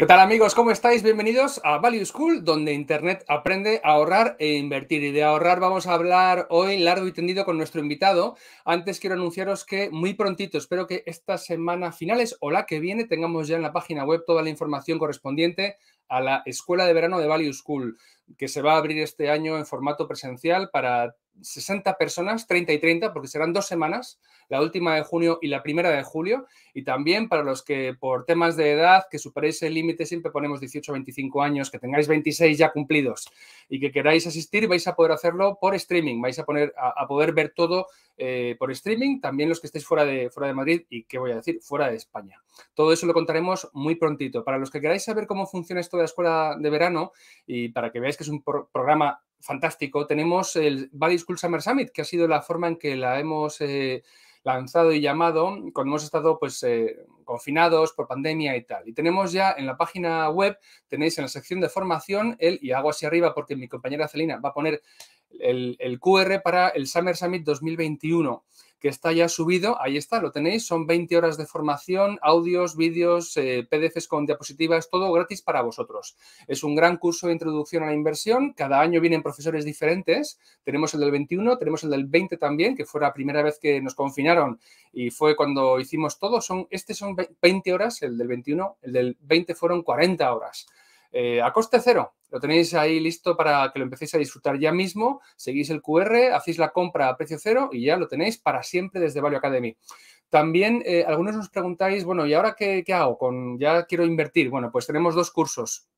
¿Qué tal amigos? ¿Cómo estáis? Bienvenidos a Value School, donde Internet aprende a ahorrar e invertir. Y de ahorrar vamos a hablar hoy largo y tendido con nuestro invitado. Antes quiero anunciaros que muy prontito, espero que esta semana finales o la que viene tengamos ya en la página web toda la información correspondiente a la Escuela de Verano de Value School, que se va a abrir este año en formato presencial para 60 personas, 30 y 30, porque serán dos semanas, la última de junio y la primera de julio. Y también para los que por temas de edad, que superéis el límite, siempre ponemos 18 25 años, que tengáis 26 ya cumplidos y que queráis asistir, vais a poder hacerlo por streaming, vais a, poner, a, poder ver todo eh, por streaming, también los que estéis fuera de, fuera de Madrid y, ¿qué voy a decir?, fuera de España. Todo eso lo contaremos muy prontito. Para los que queráis saber cómo funciona esto de la escuela de verano y para que veáis que es un programa fantástico. Tenemos el Body School Summer Summit, que ha sido la forma en que la hemos eh, lanzado y llamado cuando hemos estado pues eh, confinados por pandemia y tal. Y tenemos ya en la página web, tenéis en la sección de formación el, y hago así arriba porque mi compañera Celina va a poner el, QR para el Summer Summit 2021 que está ya subido. Ahí está, lo tenéis. Son 20 horas de formación, audios, vídeos, eh, PDFs con diapositivas, todo gratis para vosotros. Es un gran curso de introducción a la inversión. Cada año vienen profesores diferentes. Tenemos el del 21, tenemos el del 20 también, que fue la primera vez que nos confinaron y fue cuando hicimos todo. Son, este son 20 horas, el del 21, el del 20 fueron 40 horas. Eh, a coste cero. Lo tenéis ahí listo para que lo empecéis a disfrutar ya mismo. Seguís el QR, hacéis la compra a precio cero y ya lo tenéis para siempre desde Value Academy. También eh, algunos nos preguntáis, bueno, ¿y ahora qué, hago? Con, ya quiero invertir. Bueno, pues tenemos dos cursos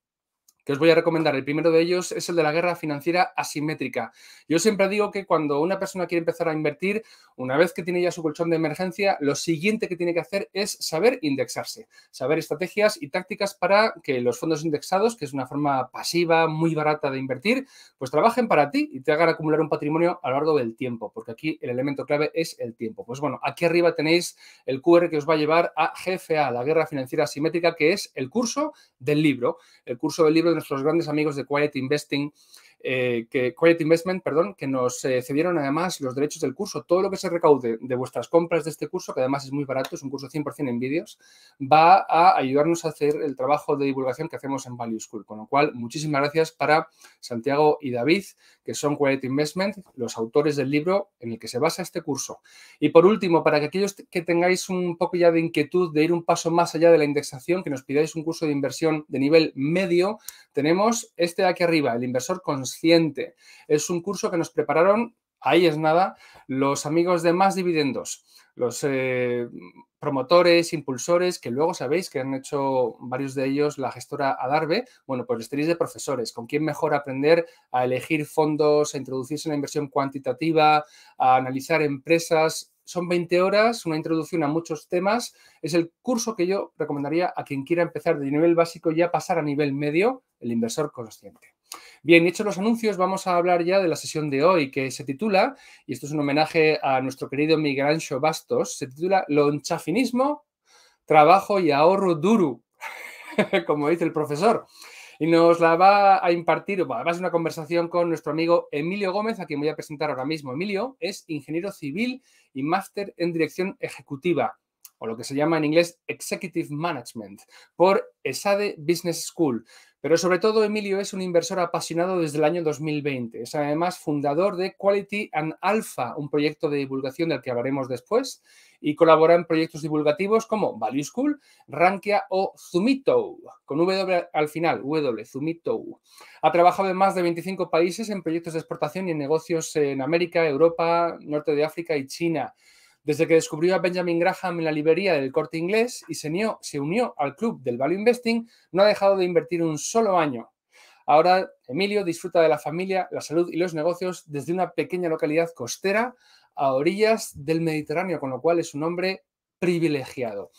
que os voy a recomendar. El primero de ellos es el de la guerra financiera asimétrica. Yo siempre digo que cuando una persona quiere empezar a invertir, una vez que tiene ya su colchón de emergencia, lo siguiente que tiene que hacer es saber indexarse, saber estrategias y tácticas para que los fondos indexados, que es una forma pasiva, muy barata de invertir, pues trabajen para ti y te hagan acumular un patrimonio a lo largo del tiempo, porque aquí el elemento clave es el tiempo. Pues bueno, aquí arriba tenéis el QR que os va a llevar a GFA, la guerra financiera asimétrica, que es el curso del libro, el curso del libro nuestros grandes amigos de Quiet Investing, eh, que, Quiet Investment, perdón, que nos eh, cedieron además los derechos del curso. Todo lo que se recaude de vuestras compras de este curso, que además es muy barato, es un curso 100% en vídeos, va a ayudarnos a hacer el trabajo de divulgación que hacemos en Value School. Con lo cual, muchísimas gracias para Santiago y David, que son Quiet Investment, los autores del libro en el que se basa este curso. Y por último, para que aquellos que tengáis un poco ya de inquietud de ir un paso más allá de la indexación, que nos pidáis un curso de inversión de nivel medio, tenemos este de aquí arriba, el inversor consciente. Es un curso que nos prepararon, ahí es nada, los amigos de Más Dividendos, los eh, promotores, impulsores, que luego sabéis que han hecho varios de ellos la gestora Adarve. Bueno, pues les tenéis de profesores, con quién mejor aprender a elegir fondos, a introducirse en la inversión cuantitativa, a analizar empresas, son 20 horas, una introducción a muchos temas. Es el curso que yo recomendaría a quien quiera empezar de nivel básico y ya pasar a nivel medio, el inversor consciente. Bien, hechos los anuncios, vamos a hablar ya de la sesión de hoy que se titula, y esto es un homenaje a nuestro querido Miguel Ancho Bastos, se titula Lonchafinismo, Trabajo y Ahorro Duro, como dice el profesor. Y nos la va a impartir, además a una conversación con nuestro amigo Emilio Gómez, a quien voy a presentar ahora mismo. Emilio es ingeniero civil y máster en dirección ejecutiva o lo que se llama en inglés Executive Management, por ESADE Business School. Pero sobre todo, Emilio es un inversor apasionado desde el año 2020. Es además fundador de Quality and Alpha, un proyecto de divulgación del que hablaremos después, y colabora en proyectos divulgativos como Value School, Rankia o Zumito, con W al final, W, Zumito. Ha trabajado en más de 25 países en proyectos de exportación y en negocios en América, Europa, Norte de África y China. Desde que descubrió a Benjamin Graham en la librería del corte inglés y se unió, al club del Value Investing, no ha dejado de invertir un solo año. Ahora Emilio disfruta de la familia, la salud y los negocios desde una pequeña localidad costera a orillas del Mediterráneo, con lo cual es un hombre privilegiado.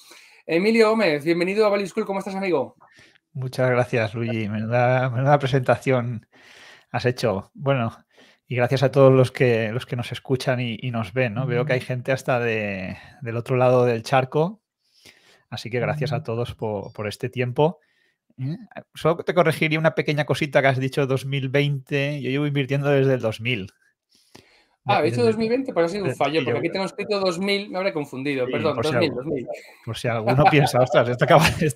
Emilio Gómez, bienvenido a Value School, ¿cómo estás, amigo? Muchas gracias, Luigi. Menuda, menuda presentación has hecho. Bueno, y gracias a todos los que, los que nos escuchan y, nos ven. ¿no? Veo que hay gente hasta de, del otro lado del charco, así que gracias a todos por, por este tiempo. ¿Eh? Solo te corregiría una pequeña cosita que has dicho 2020. Yo llevo invirtiendo desde el 2000. Ah, he dicho 2020, pero ha sido un fallo, porque aquí tengo escrito 2000, me habré confundido, perdón, por 2000, si alguno, 2000. Por si alguno piensa, ostras, esto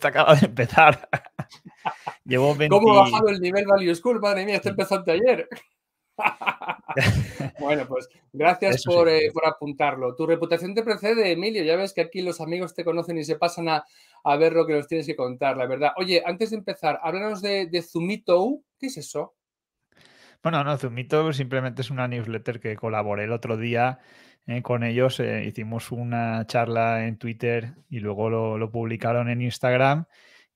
acaba, de empezar. Llevo 20... ¿Cómo ha bajado el nivel Value School? Madre mía, esto empezó ayer. bueno, pues gracias eh, por, apuntarlo. Tu reputación te precede, Emilio. Ya ves que aquí los amigos te conocen y se pasan a, ver lo que nos tienes que contar, la verdad. Oye, antes de empezar, háblanos de, de Zumito. ¿Qué es eso? Bueno, no, Zumito simplemente es una newsletter que colaboré el otro día eh, con ellos. Eh, hicimos una charla en Twitter y luego lo, lo publicaron en Instagram.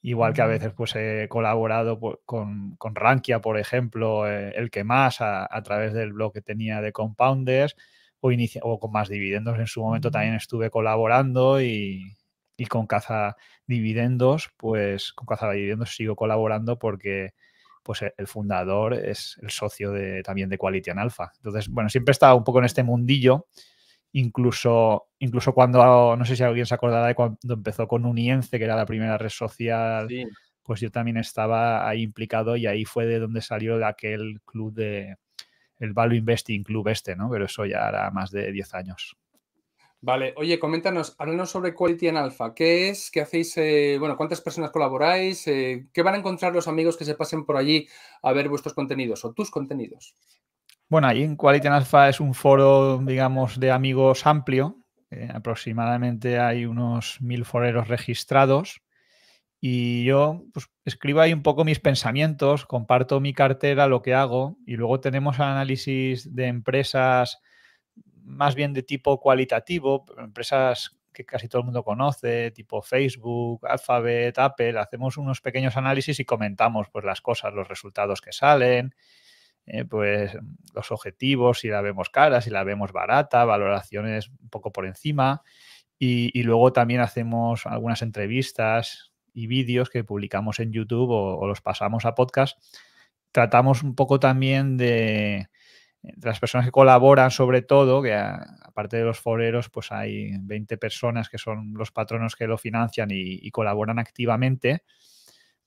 Igual que a veces pues he colaborado pues, con, con, Rankia, por ejemplo, eh, el que más a, través del blog que tenía de Compounders o, con más dividendos. En su momento también estuve colaborando y, con Caza Dividendos, pues con Caza Dividendos sigo colaborando porque pues e, el fundador es el socio de, también de Quality Alpha. Entonces, bueno, siempre he estado un poco en este mundillo incluso, incluso cuando, no sé si alguien se acordará de cuando empezó con Uniense, que era la primera red social, pues yo también estaba ahí implicado y ahí fue de donde salió aquel club de, el Value Investing Club este, ¿no? Pero eso ya era más de 10 años. Vale, oye, coméntanos, háblanos sobre Quality en Alpha. ¿Qué es? ¿Qué hacéis? Eh, bueno, ¿cuántas personas colaboráis? Eh, ¿Qué van a encontrar los amigos que se pasen por allí a ver vuestros contenidos o tus contenidos? Bueno, ahí en Quality Alpha es un foro, digamos, de amigos amplio. Eh, aproximadamente hay unos mil foreros registrados. Y yo pues, escribo ahí un poco mis pensamientos, comparto mi cartera, lo que hago, y luego tenemos análisis de empresas más bien de tipo cualitativo, empresas que casi todo el mundo conoce, tipo Facebook, Alphabet, Apple, hacemos unos pequeños análisis y comentamos pues, las cosas, los resultados que salen, eh, pues los objetivos, si la vemos cara, si la vemos barata, valoraciones un poco por encima. Y, luego también hacemos algunas entrevistas y vídeos que publicamos en YouTube o, los pasamos a podcast. Tratamos un poco también de, las personas que colaboran sobre todo, que aparte de los foreros, pues hay 20 personas que son los patronos que lo financian y colaboran activamente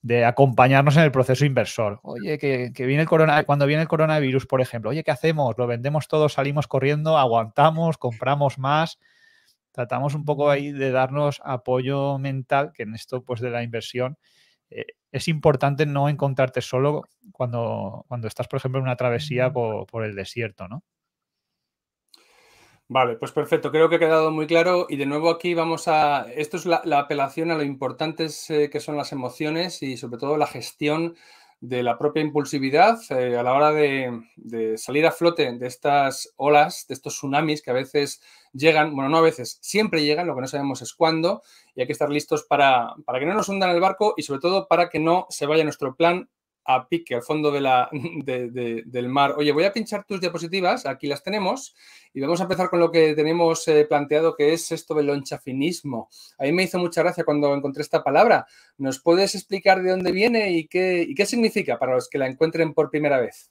de acompañarnos en el proceso inversor. Oye, que, viene el corona, cuando viene el coronavirus, por ejemplo, oye, ¿qué hacemos? ¿Lo vendemos todo, salimos corriendo, aguantamos, compramos más? Tratamos un poco ahí de darnos apoyo mental, que en esto pues de la inversión eh, es importante no encontrarte solo cuando, cuando estás, por ejemplo, en una travesía por, por el desierto, ¿no? Vale, pues perfecto, creo que ha quedado muy claro y de nuevo aquí vamos a, esto es la, apelación a lo importantes eh, que son las emociones y sobre todo la gestión de la propia impulsividad eh, a la hora de, salir a flote de estas olas, de estos tsunamis que a veces llegan, bueno, no a veces, siempre llegan, lo que no sabemos es cuándo, y hay que estar listos para, para que no nos hundan el barco y sobre todo para que no se vaya nuestro plan a pique, al fondo de la, del mar. Oye, voy a pinchar tus diapositivas, aquí las tenemos, y vamos a empezar con lo que tenemos eh, planteado, que es esto del lonchafinismo. A mí me hizo mucha gracia cuando encontré esta palabra. ¿Nos puedes explicar de dónde viene y qué, y qué significa para los que la encuentren por primera vez?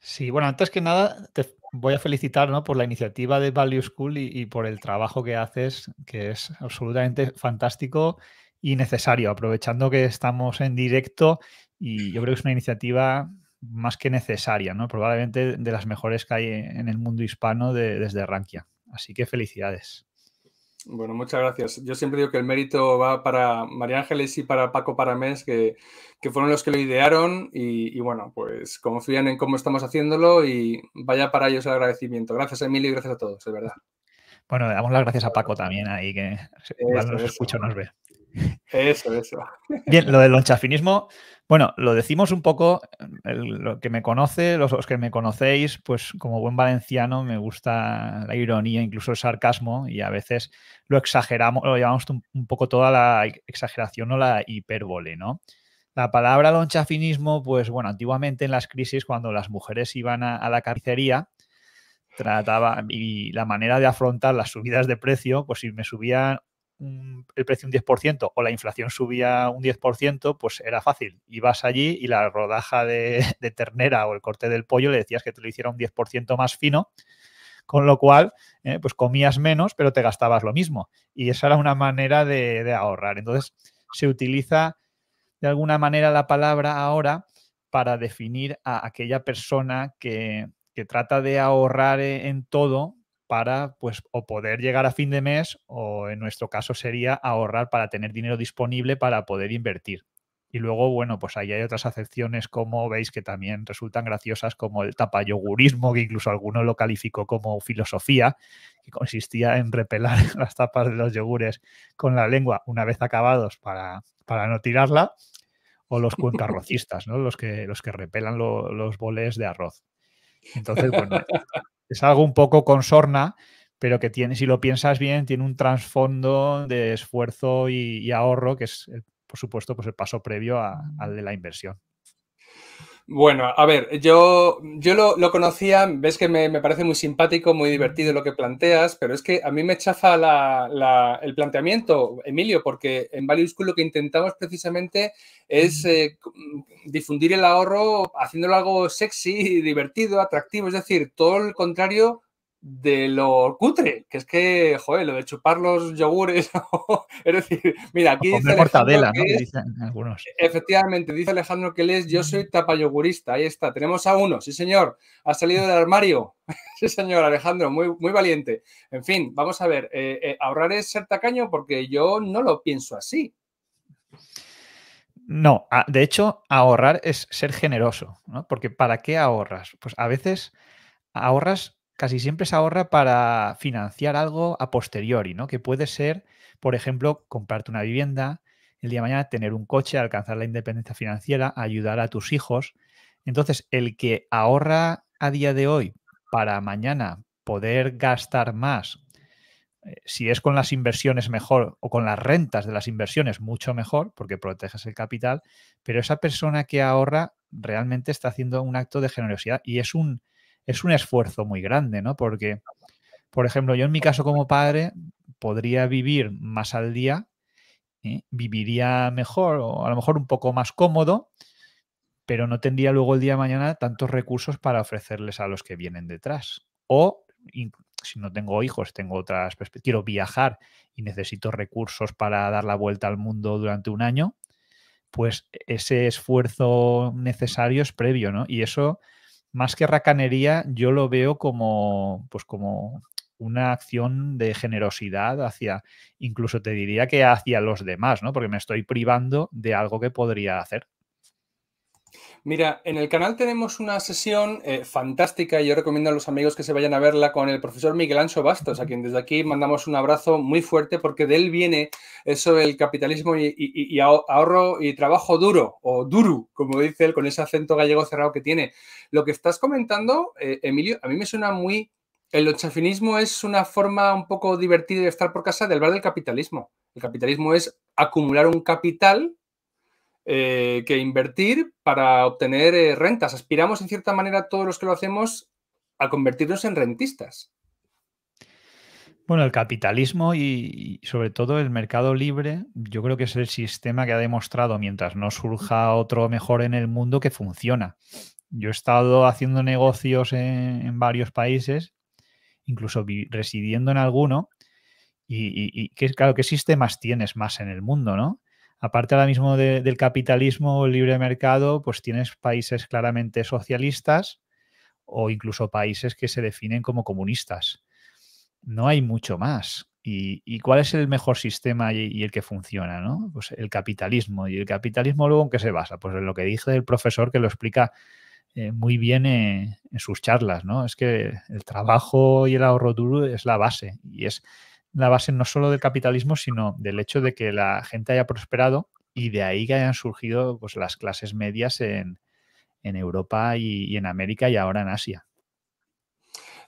Sí, bueno, antes que nada te voy a felicitar por la iniciativa de Value School y por el trabajo que haces, que es absolutamente fantástico y necesario, aprovechando que estamos en directo y yo creo que es una iniciativa más que necesaria, ¿no? Probablemente de las mejores que hay en el mundo hispano desde Rankia. Así que felicidades. Bueno, muchas gracias. Yo siempre digo que el mérito va para María Ángeles y para Paco Paramés, que, que fueron los que lo idearon y, bueno, pues confían en cómo estamos haciéndolo y vaya para ellos el agradecimiento. Gracias, Emilio, y gracias a todos, de verdad. Bueno, damos las gracias a Paco también ahí, que cuando nos escucha nos ve. Eso, eso. Bien, lo del lonchafinismo, bueno, lo decimos un poco, lo que me conoce, los, que me conocéis, pues como buen valenciano me gusta la ironía, incluso el sarcasmo, y a veces lo exageramos, lo llevamos un, poco toda la exageración o la hipérbole, ¿no? La palabra lonchafinismo, pues bueno, antiguamente en las crisis, cuando las mujeres iban a, a la carnicería, trataba y la manera de afrontar las subidas de precio, pues si me subían el precio un 10% o la inflación subía un 10%, pues era fácil. Ibas allí y la rodaja de, ternera o el corte del pollo le decías que te lo hiciera un 10% más fino con lo cual, eh, pues comías menos, pero te gastabas lo mismo. Y esa era una manera de, ahorrar. Entonces, se utiliza de alguna manera la palabra ahora para definir a aquella persona que, que trata de ahorrar eh, en todo, para pues o poder llegar a fin de mes o en nuestro caso sería ahorrar para tener dinero disponible para poder invertir. Y luego, bueno, pues ahí hay otras acepciones como veis que también resultan graciosas como el tapayogurismo, que incluso alguno lo calificó como filosofía, que consistía en repelar las tapas de los yogures con la lengua una vez acabados para, para no tirarla, o los cuencarrocistas, ¿no? los, que, los que repelan los boles de arroz. Entonces, bueno, es algo un poco consorna, pero que tiene, si lo piensas bien, tiene un trasfondo de esfuerzo y, ahorro, que es, eh, por supuesto, pues el paso previo al de la inversión. Bueno, a ver, yo, lo, lo conocía, ves que me, parece muy simpático, muy divertido lo que planteas, pero es que a mí me chafa el planteamiento, Emilio, porque en Value School lo que intentamos precisamente es eh, difundir el ahorro haciéndolo algo sexy, divertido, atractivo, es decir, todo el contrario de lo cutre, que es que, joder, lo de chupar los yogures, es decir, mira, aquí dice algunos. Efectivamente, dice Alejandro que él es, yo soy mm. tapayogurista, ahí está, tenemos a uno, sí señor, ha salido del armario, sí señor, Alejandro, muy, muy valiente. En fin, vamos a ver, eh, eh, ahorrar es ser tacaño porque yo no lo pienso así. No, de hecho, ahorrar es ser generoso, ¿no? Porque ¿para qué ahorras? Pues a veces ahorras casi siempre se ahorra para financiar algo a posteriori, ¿no? Que puede ser, por ejemplo, comprarte una vivienda, el día de mañana tener un coche, alcanzar la independencia financiera, ayudar a tus hijos. Entonces, el que ahorra a día de hoy para mañana poder gastar más, eh, si es con las inversiones mejor o con las rentas de las inversiones mucho mejor, porque proteges el capital, pero esa persona que ahorra realmente está haciendo un acto de generosidad y es un es un esfuerzo muy grande, ¿no? Porque, por ejemplo, yo en mi caso como padre podría vivir más al día, ¿eh? viviría mejor o a lo mejor un poco más cómodo, pero no tendría luego el día de mañana tantos recursos para ofrecerles a los que vienen detrás. O si no tengo hijos, tengo otras perspectivas, quiero viajar y necesito recursos para dar la vuelta al mundo durante un año, pues e-, ese esfuerzo necesario es previo, ¿no? Y eso más que racanería, yo lo veo como, pues como una acción de generosidad hacia, incluso te diría que hacia los demás, ¿no? Porque me estoy privando de algo que podría hacer. Mira, en el canal tenemos una sesión eh, fantástica y yo recomiendo a los amigos que se vayan a verla con el profesor Miguel Ancho Bastos, a quien desde aquí mandamos un abrazo muy fuerte porque de él viene eso del capitalismo y, ahorro y trabajo duro o duru, como dice él con ese acento gallego cerrado que tiene. Lo que estás comentando, eh, Emilio, a mí me suena muy... El ochafinismo es una forma un poco divertida de estar por casa del bar del capitalismo. El capitalismo es acumular un capital eh, que invertir para obtener eh, rentas. Aspiramos, en cierta manera, todos los que lo hacemos, a convertirnos en rentistas. Bueno, el capitalismo y, sobre todo el mercado libre, yo creo que es el sistema que ha demostrado, mientras no surja otro mejor en el mundo, que funciona. Yo he estado haciendo negocios en, varios países, incluso residiendo en alguno, y, claro, ¿qué sistemas tienes más en el mundo, no? aparte ahora mismo del capitalismo el libre mercado, pues tienes países claramente socialistas o incluso países que se definen como comunistas. No hay mucho más. ¿Y, cuál es el mejor sistema y, el que funciona? Pues el capitalismo. ¿Y el capitalismo luego en qué se basa? Pues en lo que dice el profesor que lo explica eh, muy bien eh, en sus charlas. Es que el trabajo y el ahorro duro es la base y es la base no solo del capitalismo, sino del hecho de que la gente haya prosperado y de ahí que hayan surgido pues, las clases medias en, Europa y, en América y ahora en Asia.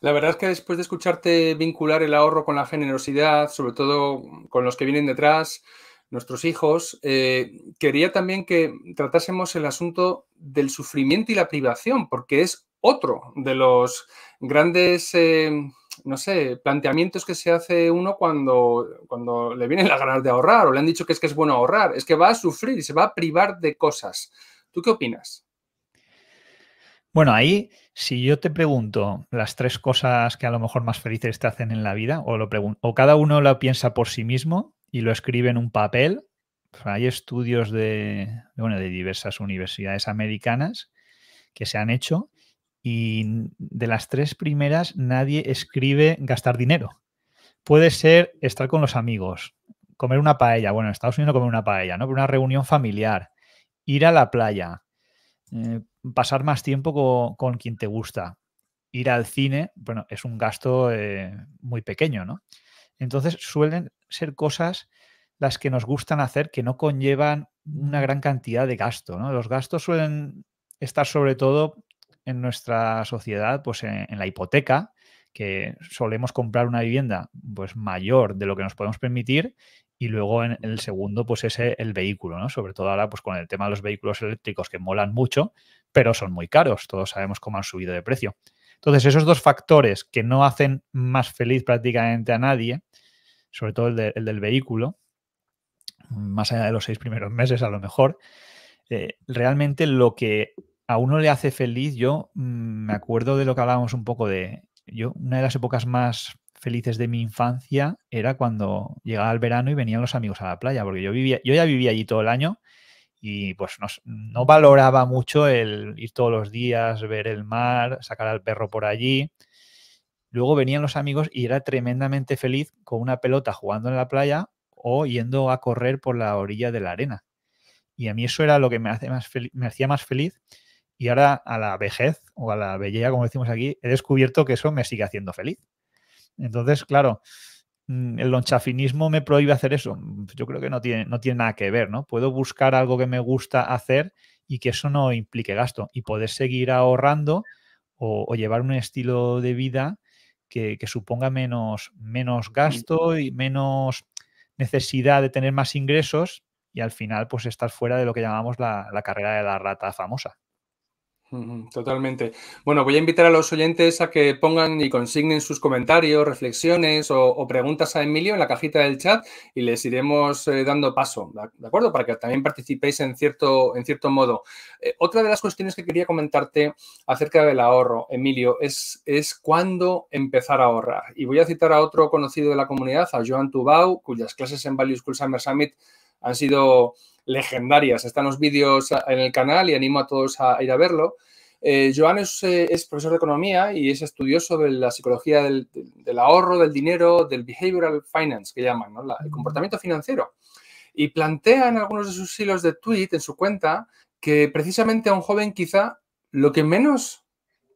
La verdad es que después de escucharte vincular el ahorro con la generosidad, sobre todo con los que vienen detrás, nuestros hijos, eh, quería también que tratásemos el asunto del sufrimiento y la privación, porque es otro de los grandes... Eh, no sé, planteamientos que se hace uno cuando, cuando le vienen las ganas de ahorrar o le han dicho que es que es bueno ahorrar, es que va a sufrir y se va a privar de cosas. ¿Tú qué opinas? Bueno, ahí, si yo te pregunto las tres cosas que a lo mejor más felices te hacen en la vida, o, lo cada uno lo piensa por sí mismo y lo escribe en un papel, pues hay estudios de, de diversas universidades americanas que se han hecho y de las tres primeras nadie escribe gastar dinero. Puede ser estar con los amigos, comer una paella, bueno, en Estados Unidos no comer una paella, ¿no? una reunión familiar, ir a la playa, eh, pasar más tiempo con, quien te gusta, ir al cine, bueno, es un gasto eh, muy pequeño, ¿no? Entonces suelen ser cosas las que nos gustan hacer que no conllevan una gran cantidad de gasto, ¿no? Los gastos suelen estar sobre todo en nuestra sociedad, pues en, la hipoteca, que solemos comprar una vivienda pues mayor de lo que nos podemos permitir y luego en el segundo pues ese el vehículo, ¿no? Sobre todo ahora pues con el tema de los vehículos eléctricos que molan mucho, pero son muy caros, todos sabemos cómo han subido de precio. Entonces, esos dos factores que no hacen más feliz prácticamente a nadie, sobre todo el, del vehículo, más allá de los seis primeros meses a lo mejor, eh, realmente lo que a uno le hace feliz. Yo mm, me acuerdo de lo que hablábamos un poco de. Yo, una de las épocas más felices de mi infancia era cuando llegaba el verano y venían los amigos a la playa, porque yo vivía, yo ya vivía allí todo el año y pues no, valoraba mucho el ir todos los días, ver el mar, sacar al perro por allí. Luego venían los amigos y era tremendamente feliz con una pelota jugando en la playa o yendo a correr por la orilla de la arena. Y a mí eso era lo que me hacía más feliz y ahora a la vejez o a la belleza, como decimos aquí, he descubierto que eso me sigue haciendo feliz. Entonces, claro, mm, el lonchafinismo me prohíbe hacer eso. Yo creo que no tiene, no tiene nada que ver, ¿no? Puedo buscar algo que me gusta hacer y que eso no implique gasto y poder seguir ahorrando o, llevar un estilo de vida que, suponga menos, menos mm. gasto y menos necesidad de tener más ingresos y al final pues estar fuera de lo que llamamos la carrera de la rata famosa. Totalmente. Bueno, voy a invitar a los oyentes a que pongan y consignen sus comentarios, reflexiones o, preguntas a Emilio en la cajita del chat y les iremos eh, dando paso, ¿de acuerdo? Para que también participéis en cierto, en cierto modo. Eh, otra de las cuestiones que quería comentarte acerca del ahorro, Emilio, es, es cuándo empezar a ahorrar. Y voy a citar a otro conocido de la comunidad, a Joan Tubau, cuyas clases en Value School Summer Summit han sido legendarias. Están los vídeos en el canal y animo a todos a ir a verlo. Eh, Joan eh, es, profesor de economía y es estudioso de la psicología del, ahorro, del dinero, del behavioral finance, que llaman, ¿no? el comportamiento financiero. Y plantea en algunos de sus hilos de tweet, en su cuenta, que precisamente a un joven quizá lo que menos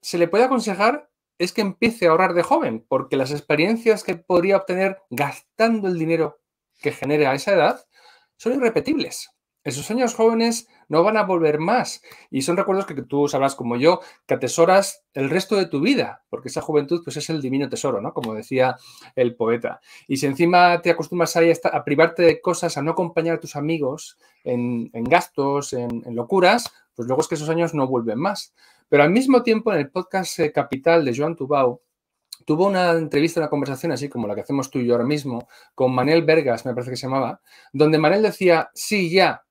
se le puede aconsejar es que empiece a ahorrar de joven, porque las experiencias que podría obtener gastando el dinero que genere a esa edad son irrepetibles. Esos años jóvenes no van a volver más y son recuerdos que tú sabrás como yo, que atesoras el resto de tu vida, porque esa juventud pues es el divino tesoro, ¿no? Como decía el poeta. Y si encima te acostumbras a, a privarte de cosas, a no acompañar a tus amigos en, gastos, en, locuras, pues luego es que esos años no vuelven más. Pero al mismo tiempo en el podcast eh, Capital de Joan Tubau, tuvo una entrevista, una conversación así como la que hacemos tú y yo ahora mismo, con Manel Vergas, me parece que se llamaba, donde Manel decía, sí, ya,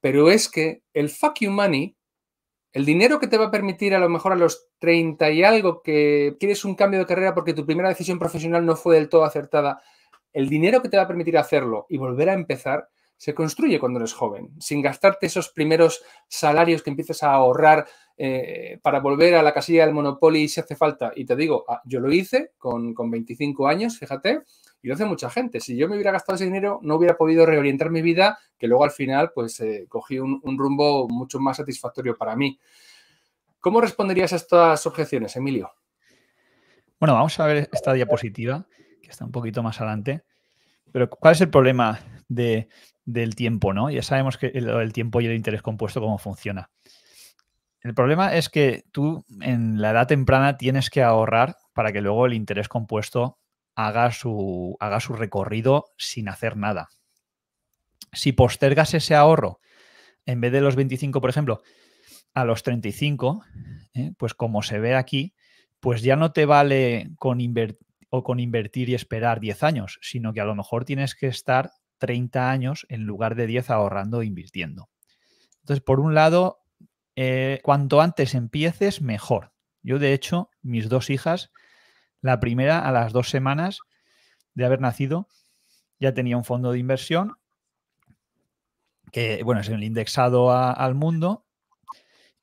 pero es que el fuck you money, el dinero que te va a permitir a lo mejor a los 30 y algo que quieres un cambio de carrera porque tu primera decisión profesional no fue del todo acertada, el dinero que te va a permitir hacerlo y volver a empezar se construye cuando eres joven, sin gastarte esos primeros salarios que empiezas a ahorrar eh, para volver a la casilla del Monopoly si hace falta. Y te digo, ah, yo lo hice con, 25 años, fíjate, y lo hace mucha gente. Si yo me hubiera gastado ese dinero, no hubiera podido reorientar mi vida, que luego al final, pues eh, cogí un, un, rumbo mucho más satisfactorio para mí. ¿Cómo responderías a estas objeciones, Emilio? Bueno, vamos a ver esta diapositiva, que está un poquito más adelante. Pero, ¿cuál es el problema de, del tiempo, ¿no? Ya sabemos que el, tiempo y el interés compuesto cómo funciona. El problema es que tú en la edad temprana tienes que ahorrar para que luego el interés compuesto haga su, haga su recorrido sin hacer nada. Si postergas ese ahorro, en vez de los 25, por ejemplo, a los 35, ¿eh? pues como se ve aquí, pues ya no te vale con, o con invertir y esperar 10 años, sino que a lo mejor tienes que estar 30 años en lugar de 10 ahorrando e invirtiendo. Entonces, por un lado, eh, cuanto antes empieces, mejor. Yo, de hecho, mis dos hijas, la primera a las dos semanas de haber nacido, ya tenía un fondo de inversión que, bueno, es el indexado al mundo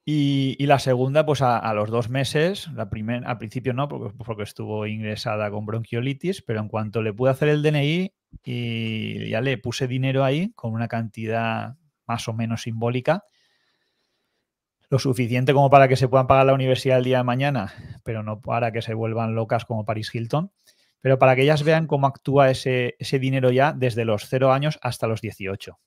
y, la segunda, pues a, los dos meses, la primer, al principio no, porque, estuvo ingresada con bronquiolitis, pero en cuanto le pude hacer el DNI y ya le puse dinero ahí con una cantidad más o menos simbólica, lo suficiente como para que se puedan pagar la universidad el día de mañana, pero no para que se vuelvan locas como Paris Hilton, pero para que ellas vean cómo actúa ese, ese dinero ya desde los cero años hasta los 18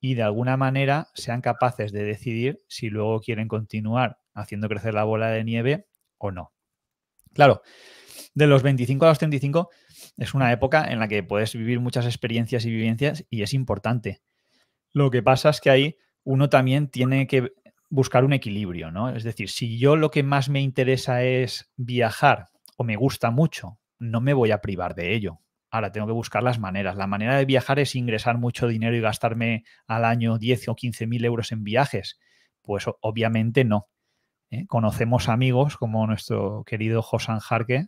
y de alguna manera sean capaces de decidir si luego quieren continuar haciendo crecer la bola de nieve o no. Claro, de los 25 a los 35 es una época en la que puedes vivir muchas experiencias y vivencias y es importante. Lo que pasa es que ahí uno también tiene que buscar un equilibrio, ¿no? Es decir, si yo lo que más me interesa es viajar o me gusta mucho, no me voy a privar de ello. Ahora tengo que buscar las maneras. La manera de viajar es ingresar mucho dinero y gastarme al año 10 o 15 mil euros en viajes. Pues obviamente no. ¿eh? Conocemos amigos como nuestro querido Josan Jarque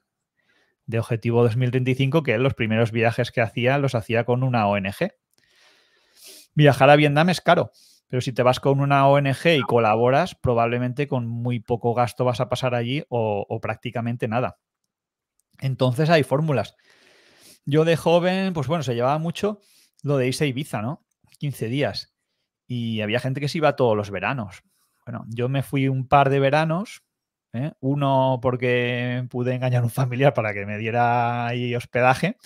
de Objetivo 2035, que los primeros viajes que hacía los hacía con una ONG. Viajar a Vietnam es caro, pero si te vas con una ONG y colaboras, probablemente con muy poco gasto vas a pasar allí o prácticamente nada. Entonces hay fórmulas. Yo de joven, pues bueno, se llevaba mucho lo de irse a Ibiza, ¿no? 15 días. Y había gente que se iba todos los veranos. Bueno, yo me fui un par de veranos, ¿eh? uno porque pude engañar a un familiar para que me diera ahí hospedaje,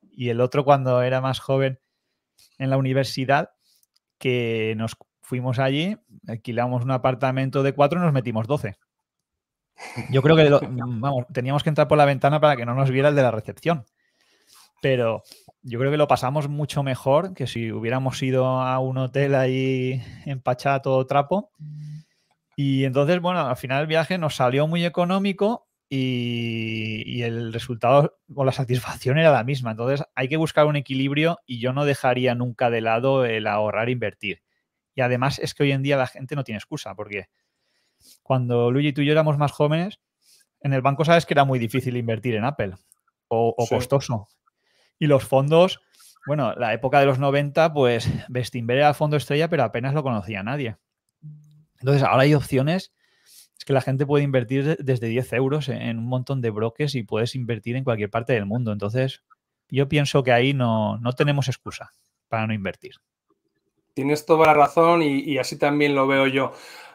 y el otro cuando era más joven en la universidad, que nos fuimos allí, alquilamos un apartamento de cuatro y nos metimos doce. Yo creo que teníamos que entrar por la ventana para que no nos viera el de la recepción pero yo creo que lo pasamos mucho mejor que si hubiéramos ido a un hotel ahí empachado todo trapo. Y entonces, bueno, al final el viaje nos salió muy económico y, el resultado o la satisfacción era la misma. Entonces hay que buscar un equilibrio y yo no dejaría nunca de lado el ahorrar e invertir. Y además es que hoy en día la gente no tiene excusa porque cuando Luigi y tú y yo éramos más jóvenes, en el banco sabes que era muy difícil invertir en Apple o, costoso. Y los fondos, bueno, la época de los 90, pues Bestinver era fondo estrella, pero apenas lo conocía nadie. Entonces, ahora hay opciones. Es que la gente puede invertir desde 10 euros en un montón de bloques y puedes invertir en cualquier parte del mundo. Entonces, yo pienso que ahí no, no tenemos excusa para no invertir. Tienes toda la razón y así también lo veo yo.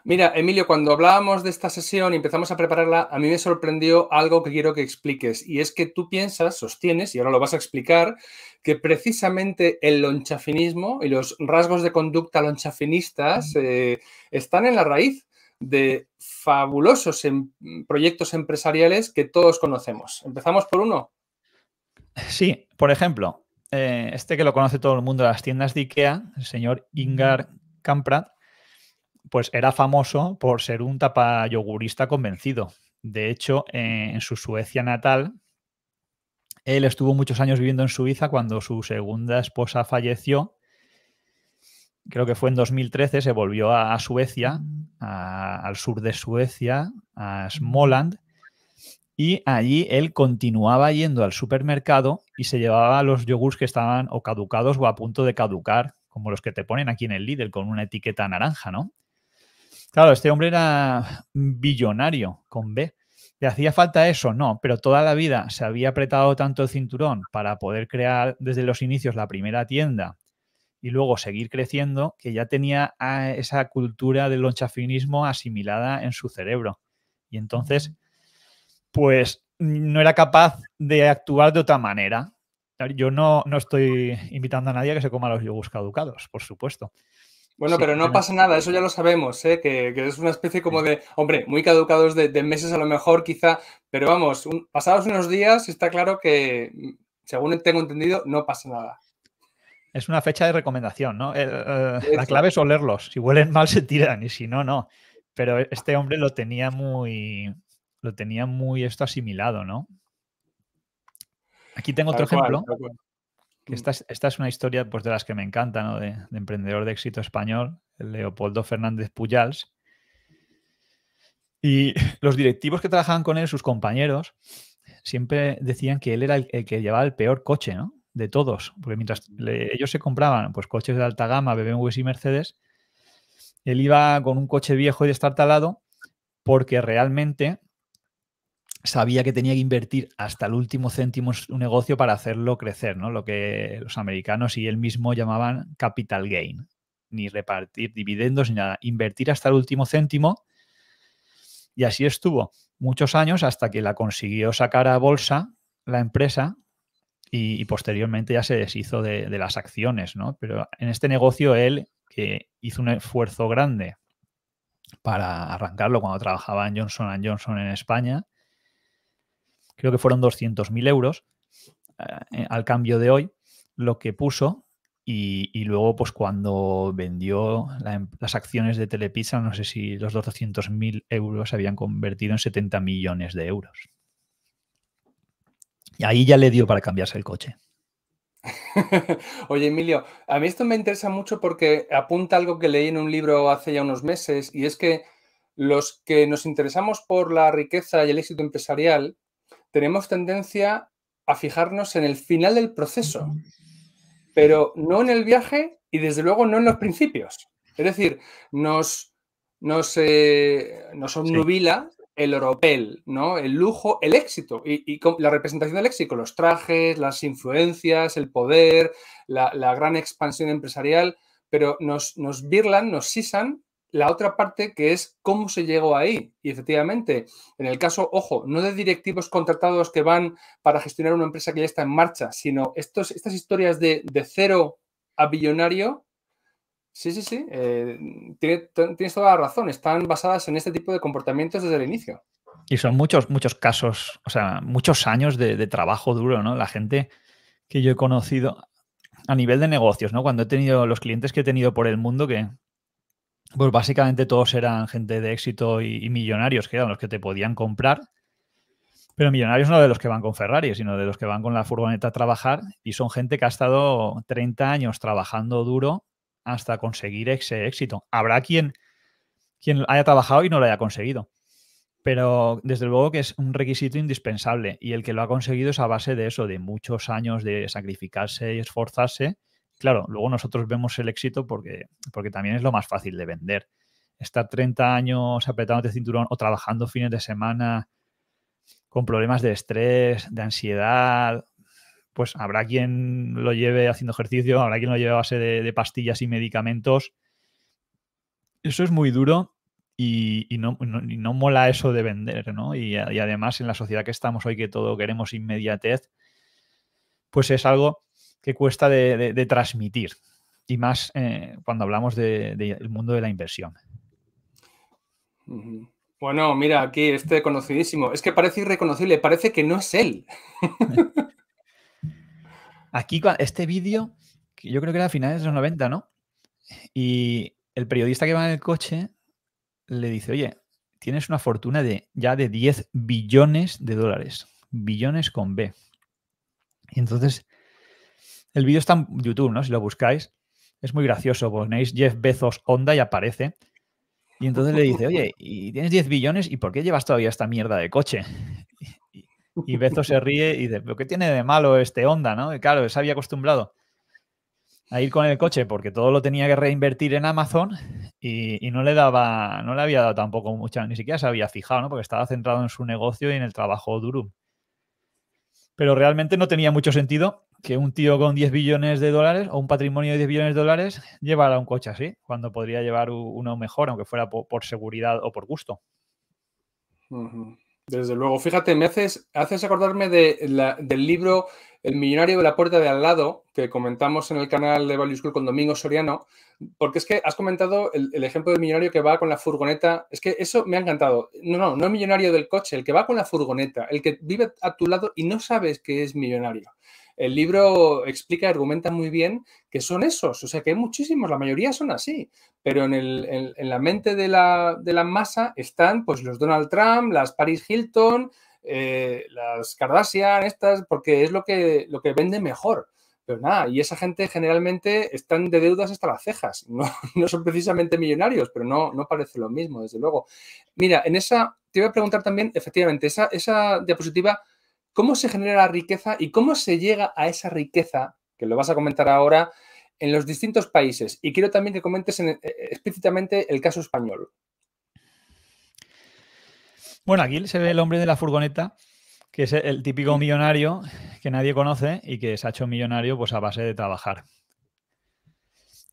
Mira, Emilio, cuando hablábamos de esta sesión y empezamos a prepararla, a mí me sorprendió algo que quiero que expliques, y es que tú piensas, sostienes, y ahora lo vas a explicar, que precisamente el lonchafinismo y los rasgos de conducta lonchafinistas eh, están en la raíz de fabulosos em, proyectos empresariales que todos conocemos. ¿Empezamos por uno? Sí, por ejemplo, eh, este que lo conoce todo el mundo de las tiendas de IKEA, el señor Ingar Kamprad, pues era famoso por ser un tapayogurista convencido. De hecho, en su Suecia natal, él estuvo muchos años viviendo en Suiza cuando su segunda esposa falleció. Creo que fue en 2013, se volvió a, Suecia, mm. al sur de Suecia, a Smoland, y allí él continuaba yendo al supermercado y se llevaba los yogures que estaban o caducados o a punto de caducar, como los que te ponen aquí en el Lidl con una etiqueta naranja, ¿no? Claro, este hombre era billonario con B. ¿Le hacía falta eso? No, pero toda la vida se había apretado tanto el cinturón para poder crear desde los inicios la primera tienda y luego seguir creciendo que ya tenía ah, esa cultura del lonchafinismo asimilada en su cerebro. Y entonces, pues no era capaz de actuar de otra manera. Yo no, no estoy invitando a nadie a que se coma los yogures caducados, por supuesto. Bueno, pero no pasa nada, eso ya lo sabemos, ¿eh? que, es una especie como de, hombre, muy caducados de, meses a lo mejor quizá, pero vamos, pasados unos días está claro que, según tengo entendido, no pasa nada. Es una fecha de recomendación, ¿no? Eh, eh, la clave es olerlos, si huelen mal se tiran y si no, no. Pero este hombre lo tenía muy, lo tenía muy esto asimilado, ¿no? Aquí tengo otro ejemplo. Mm. esta, es, una historia pues, de las que me encanta, de, emprendedor de éxito español, Leopoldo Fernández Puyals. Y los directivos que trabajaban con él, sus compañeros, siempre decían que él era el, que llevaba el peor coche, ¿no? De todos. Porque mientras mm. ellos se compraban pues, coches de alta gama, BMWs y Mercedes, él iba con un coche viejo y destartalado porque realmente sabía que tenía que invertir hasta el último céntimo en su negocio para hacerlo crecer, ¿no? Lo que los americanos y él mismo llamaban capital gain, ni repartir dividendos ni nada, invertir hasta el último céntimo. Y así estuvo muchos años hasta que la consiguió sacar a bolsa la empresa y, posteriormente ya se deshizo de, de las acciones, ¿no? Pero en este negocio él, que hizo un esfuerzo grande para arrancarlo cuando trabajaba en Johnson Johnson en España, creo que fueron 200.000 euros eh, al cambio de hoy, lo que puso. Y, luego, pues cuando vendió em, las acciones de Telepizza, no sé si los 200.000 euros se habían convertido en 70 millones de euros. Y ahí ya le dio para cambiarse el coche. Oye, Emilio, a mí esto me interesa mucho porque apunta algo que leí en un libro hace ya unos meses, y es que los que nos interesamos por la riqueza y el éxito empresarial, tenemos tendencia a fijarnos en el final del proceso, pero no en el viaje y desde luego no en los principios. Es decir, nos, nos, eh, nos obnubila el oropel, ¿no? el lujo, el éxito y, la representación del éxito, los trajes, las influencias, el poder, la, gran expansión empresarial, pero nos, nos birlan, nos sisan la otra parte que es cómo se llegó ahí. Y efectivamente, en el caso, ojo, no de directivos contratados que van para gestionar una empresa que ya está en marcha, sino estos, estas historias de, cero a billonario, sí, sí, sí, eh, tienes, toda la razón, están basadas en este tipo de comportamientos desde el inicio. Y son muchos, muchos casos, o sea, muchos años de trabajo duro, ¿no? La gente que yo he conocido a nivel de negocios, ¿no? Cuando he tenido los clientes que he tenido por el mundo que pues básicamente todos eran gente de éxito y, millonarios, que eran los que te podían comprar. Pero millonarios no de los que van con Ferrari, sino de los que van con la furgoneta a trabajar y son gente que ha estado 30 años trabajando duro hasta conseguir ese éxito. Habrá quien, quien haya trabajado y no lo haya conseguido, pero desde luego que es un requisito indispensable y el que lo ha conseguido es a base de eso, de muchos años de sacrificarse y esforzarse Claro, luego nosotros vemos el éxito porque, porque también es lo más fácil de vender. Estar 30 años apretando el cinturón o trabajando fines de semana con problemas de estrés, de ansiedad, pues habrá quien lo lleve haciendo ejercicio, habrá quien lo lleve a base de, pastillas y medicamentos. Eso es muy duro y, no, mola eso de vender, ¿no? Y, y, además en la sociedad que estamos hoy, que todo queremos inmediatez, pues es algo que cuesta de, transmitir y más eh, cuando hablamos del mundo de la inversión. Bueno, mira, aquí este conocidísimo. Es que parece irreconocible, parece que no es él. Aquí, este vídeo, que yo creo que era a finales de los 90, ¿no? Y el periodista que va en el coche le dice, oye, tienes una fortuna de ya de 10 billones de dólares. Billones con B. Y entonces el vídeo está en YouTube, ¿no? Si lo buscáis. Es muy gracioso. Ponéis Jeff Bezos Honda y aparece. Y entonces le dice, oye, y tienes 10 billones, ¿y por qué llevas todavía esta mierda de coche? Y, Bezos se ríe y dice, ¿pero qué tiene de malo este Honda, claro, se había acostumbrado a ir con el coche porque todo lo tenía que reinvertir en Amazon y, no le daba, no le había dado tampoco mucha, ni siquiera se había fijado, ¿no? Porque estaba centrado en su negocio y en el trabajo duro pero realmente no tenía mucho sentido que un tío con 10 billones de dólares o un patrimonio de 10 billones de dólares llevara un coche así, cuando podría llevar uno mejor, aunque fuera por, seguridad o por gusto. Desde luego, fíjate, me haces, acordarme de la, del libro el millonario de la puerta de al lado, que comentamos en el canal de Value School con Domingo Soriano, porque es que has comentado el, ejemplo del millonario que va con la furgoneta. Es que eso me ha encantado. No, no, no el millonario del coche, el que va con la furgoneta, el que vive a tu lado y no sabes que es millonario. El libro explica, argumenta muy bien que son esos, o sea que hay muchísimos, la mayoría son así, pero en, en la mente de la, de la masa están pues los Donald Trump, las Paris Hilton, eh, las Kardashian, estas, porque es lo que, lo que vende mejor. Pero nada, y esa gente generalmente están de deudas hasta las cejas. No, son precisamente millonarios, pero no, no parece lo mismo, desde luego. Mira, en esa, te iba a preguntar también, efectivamente, esa, esa diapositiva, ¿cómo se genera la riqueza y cómo se llega a esa riqueza, que lo vas a comentar ahora, en los distintos países? Y quiero también que comentes eh, explícitamente el caso español. Bueno, aquí se ve el hombre de la furgoneta, que es el típico millonario que nadie conoce y que se ha hecho millonario pues a base de trabajar.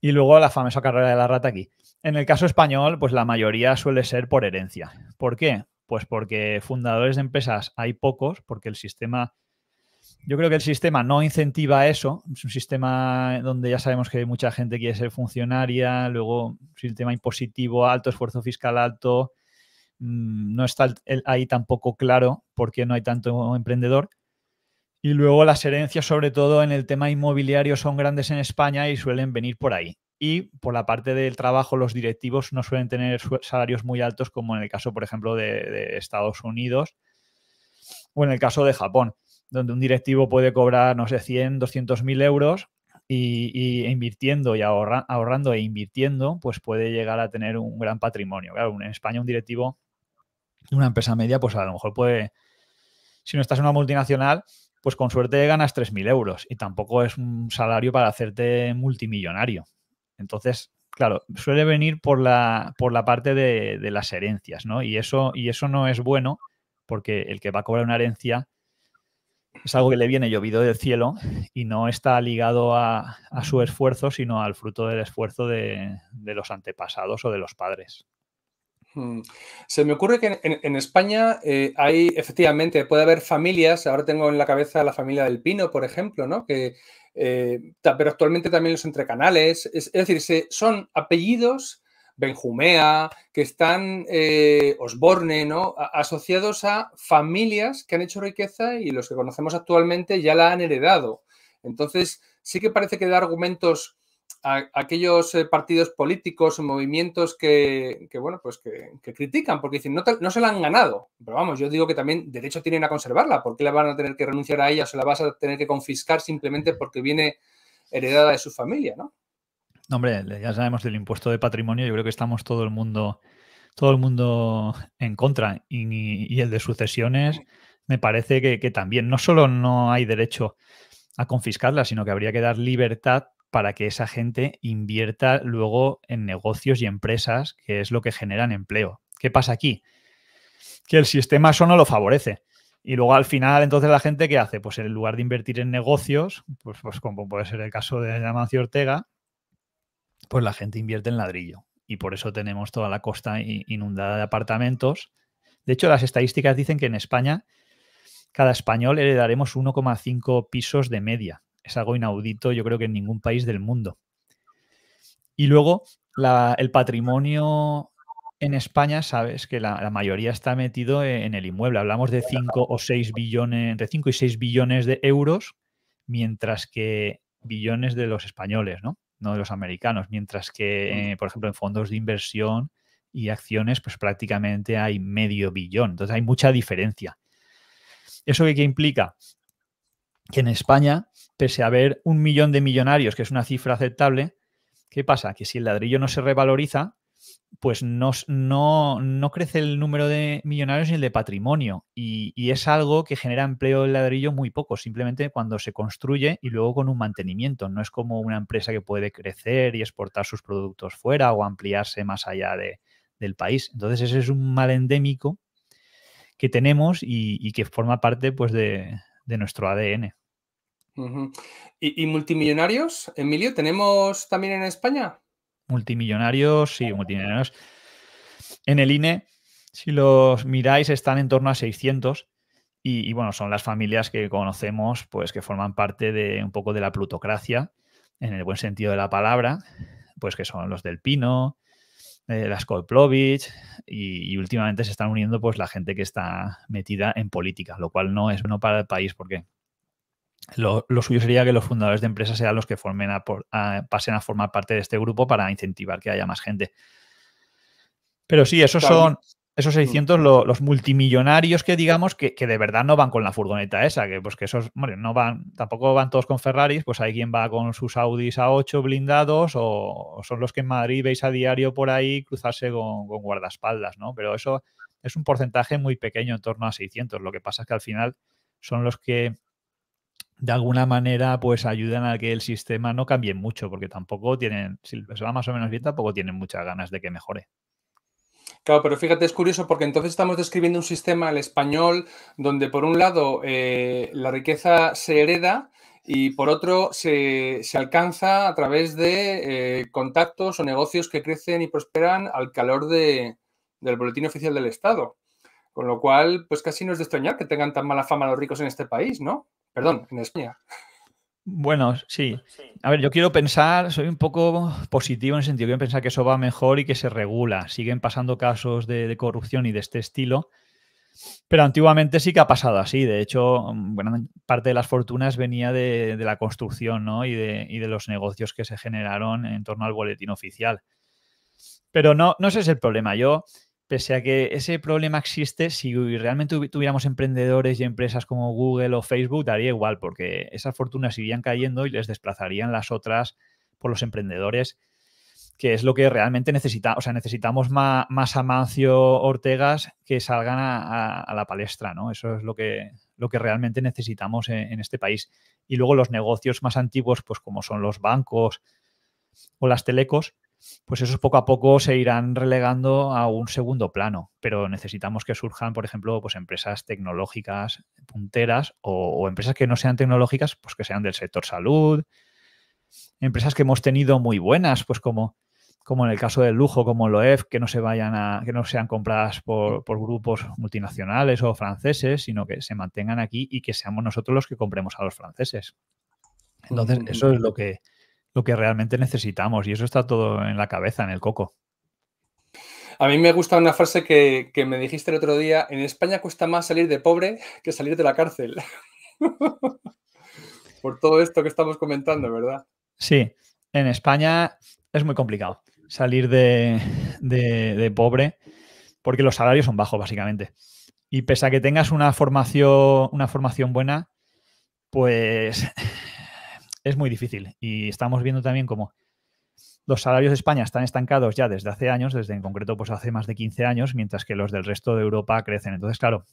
Y luego la famosa carrera de la rata aquí. En el caso español, pues la mayoría suele ser por herencia. ¿Por qué? Pues porque fundadores de empresas hay pocos, porque el sistema, yo creo que el sistema no incentiva eso. Es un sistema donde ya sabemos que mucha gente quiere ser funcionaria, luego un sistema impositivo alto, esfuerzo fiscal alto, Mm, no está ahí tampoco claro por qué no hay tanto emprendedor. Y luego las herencias, sobre todo en el tema inmobiliario, son grandes en España y suelen venir por ahí. Y por la parte del trabajo, los directivos no suelen tener salarios muy altos, como en el caso, por ejemplo, de, Estados Unidos o en el caso de Japón, donde un directivo puede cobrar, no sé, 100, 200 mil euros y, invirtiendo y ahorrando e invirtiendo, pues puede llegar a tener un gran patrimonio. en España un directivo una empresa media, pues a lo mejor puede, si no estás en una multinacional, pues con suerte ganas 3.000 euros y tampoco es un salario para hacerte multimillonario. Entonces, claro, suele venir por la, por la parte de, las herencias, ¿no? Y eso, y eso no es bueno porque el que va a cobrar una herencia es algo que le viene llovido del cielo y no está ligado a, su esfuerzo, sino al fruto del esfuerzo de los antepasados o de los padres. Mm. Se me ocurre que en, España eh, hay, efectivamente, puede haber familias, ahora tengo en la cabeza la familia del Pino, por ejemplo, ¿no? Que, eh, pero actualmente también los entrecanales, es, es decir, son apellidos, Benjumea, que están, eh, Osborne, ¿no? asociados a familias que han hecho riqueza y los que conocemos actualmente ya la han heredado. Entonces, sí que parece que da argumentos a aquellos eh, partidos políticos o movimientos que, bueno, pues que, critican, porque dicen, no, se la han ganado. Pero vamos, yo digo que también derecho tienen a conservarla, porque la van a tener que renunciar a ella o se la vas a tener que confiscar simplemente porque viene heredada de su familia, ¿no? hombre, ya sabemos del impuesto de patrimonio, yo creo que estamos todo el mundo, todo el mundo en contra. Y, el de sucesiones me parece que también no solo no hay derecho a confiscarla, sino que habría que dar libertad para que esa gente invierta luego en negocios y empresas, que es lo que generan empleo. ¿Qué pasa aquí? Que el sistema eso no lo favorece. Y luego al final, entonces, la gente ¿qué hace? Pues en lugar de invertir en negocios, pues, pues como puede ser el caso de Amancio Ortega, pues la gente invierte en ladrillo. Y por eso tenemos toda la costa inundada de apartamentos. De hecho, las estadísticas dicen que en España, cada español heredaremos 1,5 pisos de media es algo inaudito, yo creo que en ningún país del mundo. Y luego, el patrimonio en España, sabes que la, mayoría está metido e, en el inmueble. Hablamos de 5 o 6 billones, entre 5 y 6 billones de euros, mientras que billones de los españoles, ¿no? No de los americanos. Mientras que, eh, por ejemplo, en fondos de inversión y acciones, pues prácticamente hay medio billón. Entonces hay mucha diferencia. ¿Eso qué, qué implica? Que en España pese a haber un millón de millonarios, que es una cifra aceptable, ¿qué pasa? Que si el ladrillo no se revaloriza, pues no, no, crece el número de millonarios ni el de patrimonio. Y, es algo que genera empleo el ladrillo muy poco, simplemente cuando se construye y luego con un mantenimiento. No es como una empresa que puede crecer y exportar sus productos fuera o ampliarse más allá de, del país. Entonces ese es un mal endémico que tenemos y, que forma parte pues, de nuestro ADN. ¿Y, multimillonarios, Emilio, tenemos también en España? Multimillonarios, sí, multimillonarios. En el INE, si los miráis, están en torno a 600. Y, bueno, son las familias que conocemos, pues que forman parte de un poco de la plutocracia, en el buen sentido de la palabra, pues que son los del Pino, eh, las Koplovich y, y, últimamente se están uniendo pues la gente que está metida en política, lo cual no es bueno para el país porque lo, suyo sería que los fundadores de empresas sean los que formen a pasen a formar parte de este grupo para incentivar que haya más gente. Pero sí, esos son esos 600, mm. los multimillonarios que digamos que, de verdad no van con la furgoneta esa, que pues esos, no van, tampoco van todos con Ferraris, pues hay quien va con sus Audis A8 blindados o, son los que en Madrid veis a diario por ahí cruzarse con, con guardaespaldas, ¿no? Pero eso es un porcentaje muy pequeño, en torno a 600. Lo que pasa es que al final son los que de alguna manera pues ayudan a que el sistema no cambie mucho, porque tampoco tienen, si se va más o menos bien, tampoco tienen muchas ganas de que mejore. Claro, pero fíjate, es curioso porque entonces estamos describiendo un sistema, el español, donde por un lado eh, la riqueza se hereda y por otro se, alcanza a través de eh, contactos o negocios que crecen y prosperan al calor del boletín oficial del Estado. Con lo cual, pues casi no es de extrañar que tengan tan mala fama los ricos en este país, ¿no? Perdón, en España. Bueno, sí. A ver, yo quiero pensar, soy un poco positivo en el sentido, quiero pensar que eso va mejor y que se regula. Siguen pasando casos de, corrupción y de este estilo, pero antiguamente sí que ha pasado así. De hecho, parte de las fortunas venía de, la construcción y, de, y, de, los negocios que se generaron en torno al boletín oficial. Pero no, no ese es el problema. Yo, pese a que ese problema existe, si realmente tuviéramos emprendedores y empresas como Google o Facebook, daría igual, porque esas fortunas irían cayendo y les desplazarían las otras por los emprendedores, que es lo que realmente necesitamos. O sea, necesitamos más, más Amancio Ortegas que salgan a, la palestra, ¿no? Eso es lo que, lo que realmente necesitamos e-, en este país. Y luego los negocios más antiguos, pues como son los bancos o las telecos, pues esos poco a poco se irán relegando a un segundo plano, pero necesitamos que surjan, por ejemplo, pues empresas tecnológicas punteras o, empresas que no sean tecnológicas, pues que sean del sector salud, empresas que hemos tenido muy buenas, pues como, como en el caso del lujo, como Loef, que no se vayan a, que no sean compradas por, por grupos multinacionales o franceses, sino que se mantengan aquí y que seamos nosotros los que compremos a los franceses. Entonces, eso es lo que, lo que realmente necesitamos y eso está todo en la cabeza, en el coco. A mí me gusta una frase que, me dijiste el otro día, en España cuesta más salir de pobre que salir de la cárcel. Por todo esto que estamos comentando, ¿verdad? Sí, en España es muy complicado salir de, de, de pobre porque los salarios son bajos, básicamente. Y pese a que tengas una formación, una formación buena, pues es muy difícil. Y estamos viendo también cómo los salarios de España están estancados ya desde hace años, desde en concreto pues hace más de 15 años, mientras que los del resto de Europa crecen. Entonces, claro,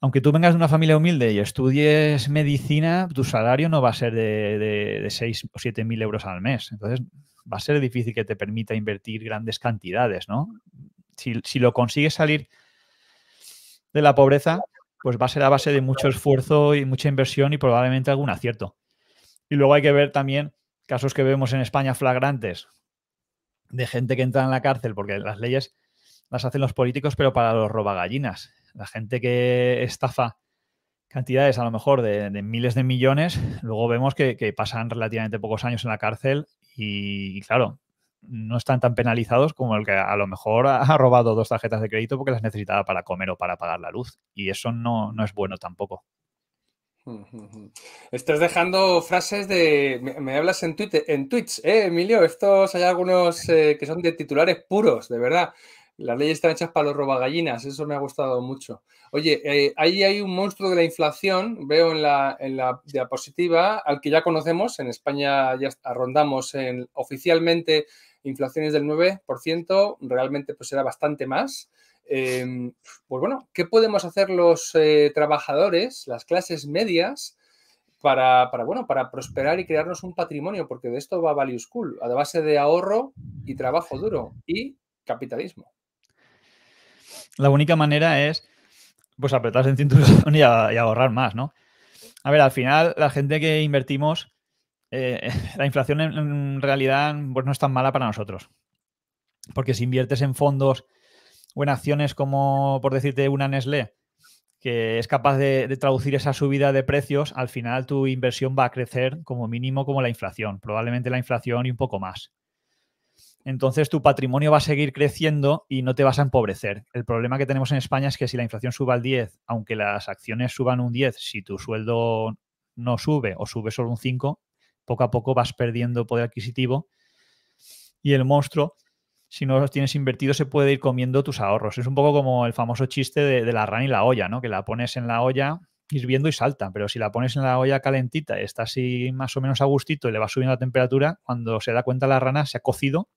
aunque tú vengas de una familia humilde y estudies medicina, tu salario no va a ser de, 6 o 7 mil euros al mes. Entonces, va a ser difícil que te permita invertir grandes cantidades, ¿no? Si, si lo consigues salir de la pobreza, pues va a ser a base de mucho esfuerzo y mucha inversión y probablemente algún acierto. Y luego hay que ver también casos que vemos en España flagrantes de gente que entra en la cárcel, porque las leyes las hacen los políticos, pero para los robagallinas. La gente que estafa cantidades a lo mejor de, miles de millones, luego vemos que, pasan relativamente pocos años en la cárcel y, claro, no están tan penalizados como el que a lo mejor ha robado dos tarjetas de crédito porque las necesitaba para comer o para pagar la luz. Y eso no, no es bueno tampoco. Estás dejando frases de. Me, hablas en, Twitter, en Twitch, ¿eh, Emilio? Estos hay algunos eh, que son de titulares puros, de verdad. Las leyes están hechas para los robagallinas, eso me ha gustado mucho. Oye, eh, ahí hay un monstruo de la inflación, veo en la, en la diapositiva, al que ya conocemos, en España ya rondamos en, oficialmente inflaciones del 9%, realmente pues era bastante más. Em, pues bueno, ¿qué podemos hacer los eh, trabajadores, las clases medias, para, bueno, para prosperar y crearnos un patrimonio? Porque de esto va Value School, a base de ahorro y trabajo duro y capitalismo. La única manera es pues apretarse en cinturón y, ahorrar más, ¿no? A ver, al final, la gente que invertimos, eh, la inflación en, realidad pues, no es tan mala para nosotros. Porque si inviertes en fondos o en acciones como, por decirte, una Nestlé, que es capaz de, traducir esa subida de precios, al final tu inversión va a crecer como mínimo como la inflación, probablemente la inflación y un poco más. Entonces tu patrimonio va a seguir creciendo y no te vas a empobrecer. El problema que tenemos en España es que si la inflación sube al 10, aunque las acciones suban un 10, si tu sueldo no sube o sube solo un 5, poco a poco vas perdiendo poder adquisitivo y el monstruo si no los tienes invertidos, se puede ir comiendo tus ahorros. Es un poco como el famoso chiste de, la rana y la olla, ¿no? Que la pones en la olla hirviendo y salta, pero si la pones en la olla calentita, está así más o menos a gustito y le va subiendo la temperatura, cuando se da cuenta la rana se ha cocido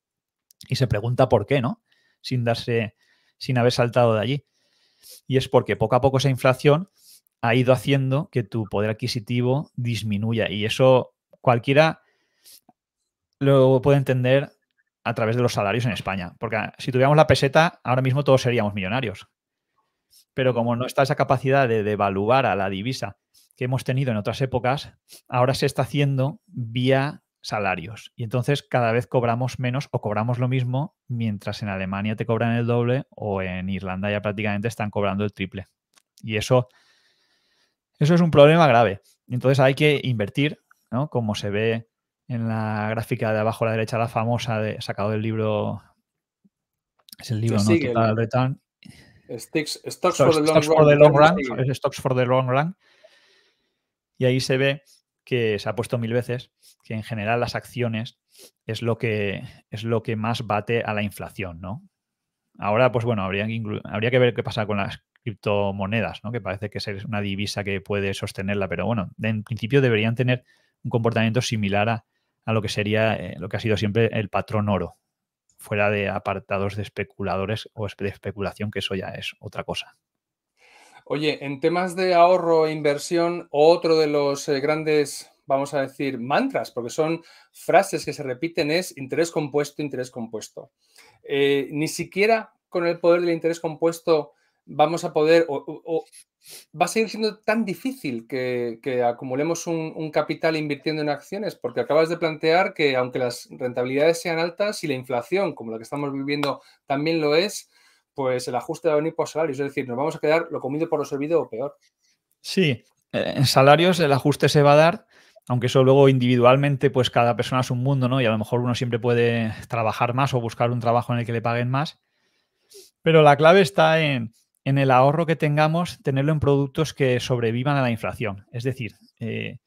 y se pregunta por qué, ¿no? Sin darse, sin haber saltado de allí. Y es porque poco a poco esa inflación ha ido haciendo que tu poder adquisitivo disminuya y eso cualquiera lo puede entender a través de los salarios en España. Porque ah, si tuviéramos la peseta, ahora mismo todos seríamos millonarios. Pero como no está esa capacidad de devaluar a la divisa que hemos tenido en otras épocas, ahora se está haciendo vía salarios. Y entonces cada vez cobramos menos o cobramos lo mismo, mientras en Alemania te cobran el doble o en Irlanda ya prácticamente están cobrando el triple. Y eso, eso es un problema grave. Entonces hay que invertir, ¿no? Como se ve en la gráfica de abajo a la derecha, la famosa, de, sacado del libro, es el libro, ¿no? Total stocks, for the Long, Run. stocks for the Long Run. Y ahí se ve que se ha puesto mil veces, que en general las acciones es lo que, es lo que más bate a la inflación, ¿no? Ahora, pues bueno, habría habría que ver qué pasa con las criptomonedas, ¿no? Que parece que es una divisa que puede sostenerla, pero bueno, en principio deberían tener un comportamiento similar a, lo que sería eh, lo que ha sido siempre el patrón oro, fuera de apartados de especuladores o de especulación, que eso ya es otra cosa. Oye, en temas de ahorro e inversión, otro de los eh, grandes, vamos a decir, mantras, porque son frases que se repiten, es interés compuesto, interés compuesto. Eh, ni siquiera con el poder del interés compuesto vamos a poder, o, va a seguir siendo tan difícil que, acumulemos un, un, capital invirtiendo en acciones, porque acabas de plantear que aunque las rentabilidades sean altas y la inflación, como la que estamos viviendo, también lo es, pues el ajuste va a venir por salarios, es decir, nos vamos a quedar lo comido por lo servido o peor. Sí, eh, en salarios el ajuste se va a dar, aunque eso luego individualmente, pues cada persona es un mundo, ¿no? Y a lo mejor uno siempre puede trabajar más o buscar un trabajo en el que le paguen más. Pero la clave está en, en el ahorro que tengamos, tenerlo en productos que sobrevivan a la inflación. Es decir, eh,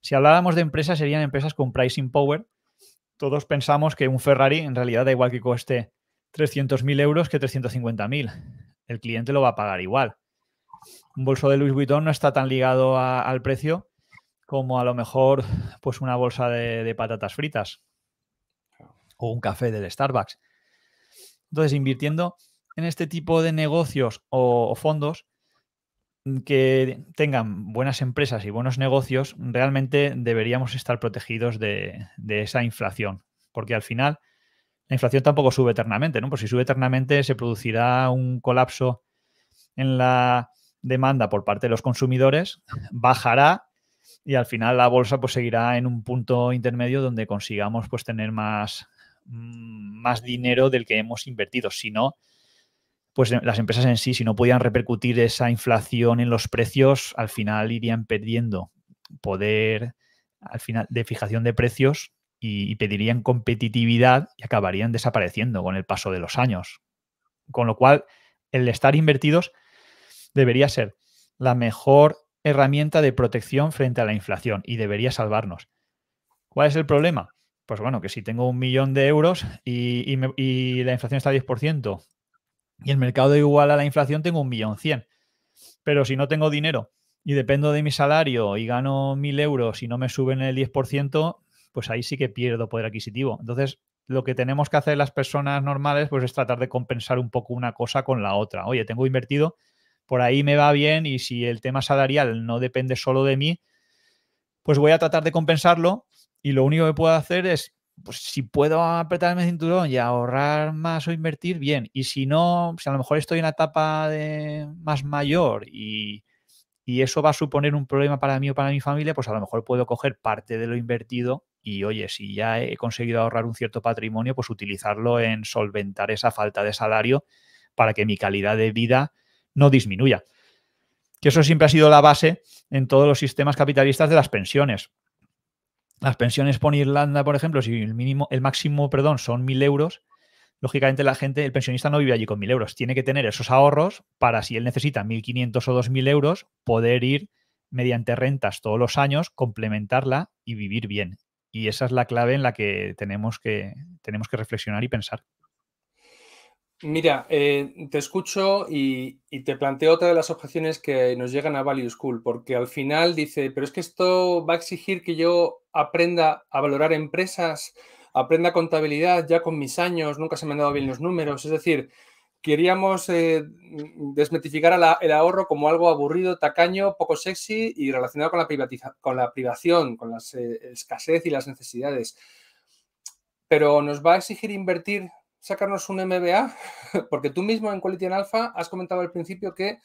si habláramos de empresas, serían empresas con pricing power. Todos pensamos que un Ferrari en realidad da igual que coste 300.000 euros que 350.000. El cliente lo va a pagar igual. Un bolso de Louis Vuitton no está tan ligado al precio como a lo mejor pues una bolsa de, de patatas fritas o un café del Starbucks. Entonces, invirtiendo en este tipo de negocios o, fondos mm, que tengan buenas empresas y buenos negocios, realmente deberíamos estar protegidos de, esa inflación, porque al final la inflación tampoco sube eternamente, ¿no? Pues si sube eternamente se producirá un colapso en la demanda por parte de los consumidores, bajará y al final la bolsa pues seguirá en un punto intermedio donde consigamos pues tener más, mm, más dinero del que hemos invertido. Si no, pues eh, las empresas en sí, si no podían repercutir esa inflación en los precios, al final irían perdiendo poder al final de fijación de precios y, pedirían competitividad y acabarían desapareciendo con el paso de los años. Con lo cual, el estar invertidos debería ser la mejor herramienta de protección frente a la inflación y debería salvarnos. ¿Cuál es el problema? Pues bueno, que si tengo un millón de euros y, y la inflación está al 10%, y el mercado igual a la inflación tengo un millón cien. Pero si no tengo dinero y dependo de mi salario y gano mil euros y no me suben el 10%, pues ahí sí que pierdo poder adquisitivo. Entonces, lo que tenemos que hacer las personas normales pues es tratar de compensar un poco una cosa con la otra. Oye, tengo invertido, por ahí me va bien y si el tema salarial no depende solo de mí, pues voy a tratar de compensarlo y lo único que puedo hacer es pues si puedo apretarme el cinturón y ahorrar más o invertir, bien. Y si no, si pues, a lo mejor estoy en la etapa de, más mayor y, y eso va a suponer un problema para mí o para mi familia, pues a lo mejor puedo coger parte de lo invertido y oye, si ya he conseguido ahorrar un cierto patrimonio, pues utilizarlo en solventar esa falta de salario para que mi calidad de vida no disminuya. Que eso siempre ha sido la base en todos los sistemas capitalistas de las pensiones las pensiones por Irlanda, por ejemplo, si el mínimo, el máximo, perdón, son mil euros, lógicamente la gente, el pensionista no vive allí con mil euros, tiene que tener esos ahorros para si él necesita 1.500 o 2.000 euros, poder ir mediante rentas todos los años, complementarla y vivir bien. Y esa es la clave en la que tenemos que, tenemos que reflexionar y pensar. Mira, eh, te escucho y, te planteo otra de las objeciones que nos llegan a Value School, porque al final dice, pero es que esto va a exigir que yo aprenda a valorar empresas, aprenda contabilidad ya con mis años, nunca se me han dado bien los números. Es decir, queríamos desmetificar eh, desmitificar el ahorro como algo aburrido, tacaño, poco sexy y relacionado con la, con la privación, con la eh, escasez y las necesidades. Pero nos va a exigir invertir sacarnos un MBA? Porque tú mismo en Quality en Alpha has comentado al principio que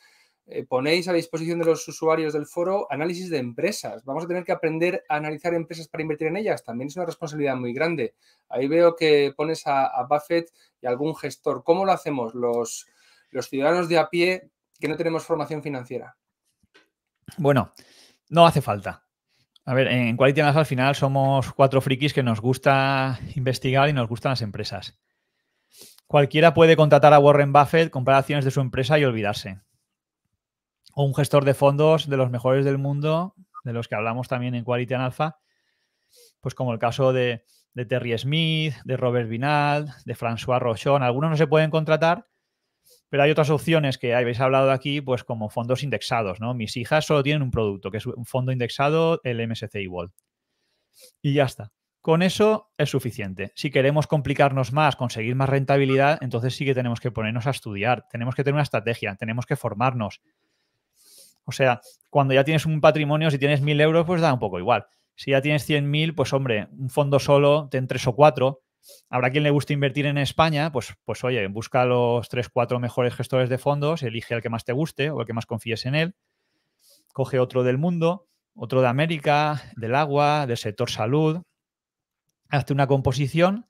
eh, ponéis a disposición de los usuarios del foro análisis de empresas. Vamos a tener que aprender a analizar empresas para invertir en ellas. También es una responsabilidad muy grande. Ahí veo que pones a, Buffett y algún gestor. ¿Cómo lo hacemos los, ciudadanos de a pie que no tenemos formación financiera? Bueno, no hace falta. A ver, en Quality Alpha al final somos cuatro frikis que nos gusta investigar y nos gustan las empresas. Cualquiera puede contratar a Warren Buffett, comprar acciones de su empresa y olvidarse. O un gestor de fondos de los mejores del mundo, de los que hablamos también en Quality and Alpha, pues como el caso de, Terry Smith, de Robert Vinal, de François Rochon. Algunos no se pueden contratar, pero hay otras opciones que habéis hablado aquí, pues como fondos indexados, ¿no? Mis hijas solo tienen un producto, que es un fondo indexado, el MSCI World. Y ya está. Con eso es suficiente. Si queremos complicarnos más, conseguir más rentabilidad, entonces sí que tenemos que ponernos a estudiar, tenemos que tener una estrategia, tenemos que formarnos. O sea, cuando ya tienes un patrimonio, si tienes mil euros, pues da un poco igual. Si ya tienes mil, pues hombre, un fondo solo, ten tres o cuatro. Habrá quien le guste invertir en España, pues, pues oye, busca los tres, cuatro mejores gestores de fondos, elige al que más te guste o el que más confíes en él. Coge otro del mundo, otro de América, del agua, del sector salud, hazte una composición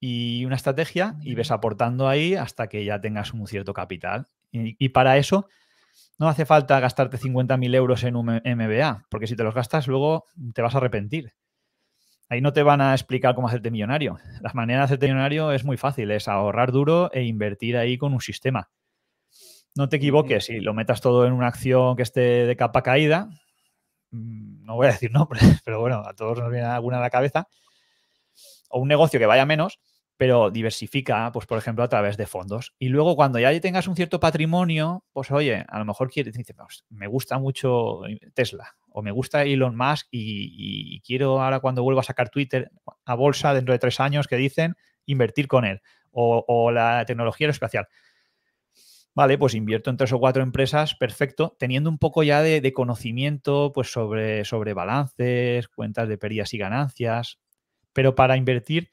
y una estrategia y ves aportando ahí hasta que ya tengas un cierto capital. Y, para eso no hace falta gastarte 50.000 euros en un MBA, porque si te los gastas luego te vas a arrepentir. Ahí no te van a explicar cómo hacerte millonario. La manera de hacerte millonario es muy fácil, es ahorrar duro e invertir ahí con un sistema. No te equivoques, si lo metas todo en una acción que esté de capa caída, mm, no voy a decir no, pero bueno, a todos nos viene alguna a la cabeza, o un negocio que vaya menos, pero diversifica, pues por ejemplo, a través de fondos. Y luego cuando ya tengas un cierto patrimonio, pues oye, a lo mejor quieres, decir, pues, me gusta mucho eh, Tesla o me gusta Elon Musk y, quiero ahora cuando vuelva a sacar Twitter a bolsa dentro de tres años que dicen invertir con él o, la tecnología aeroespacial. Vale, pues invierto en tres o cuatro empresas, perfecto, teniendo un poco ya de, conocimiento pues sobre, sobre balances, cuentas de pérdidas y ganancias, pero para invertir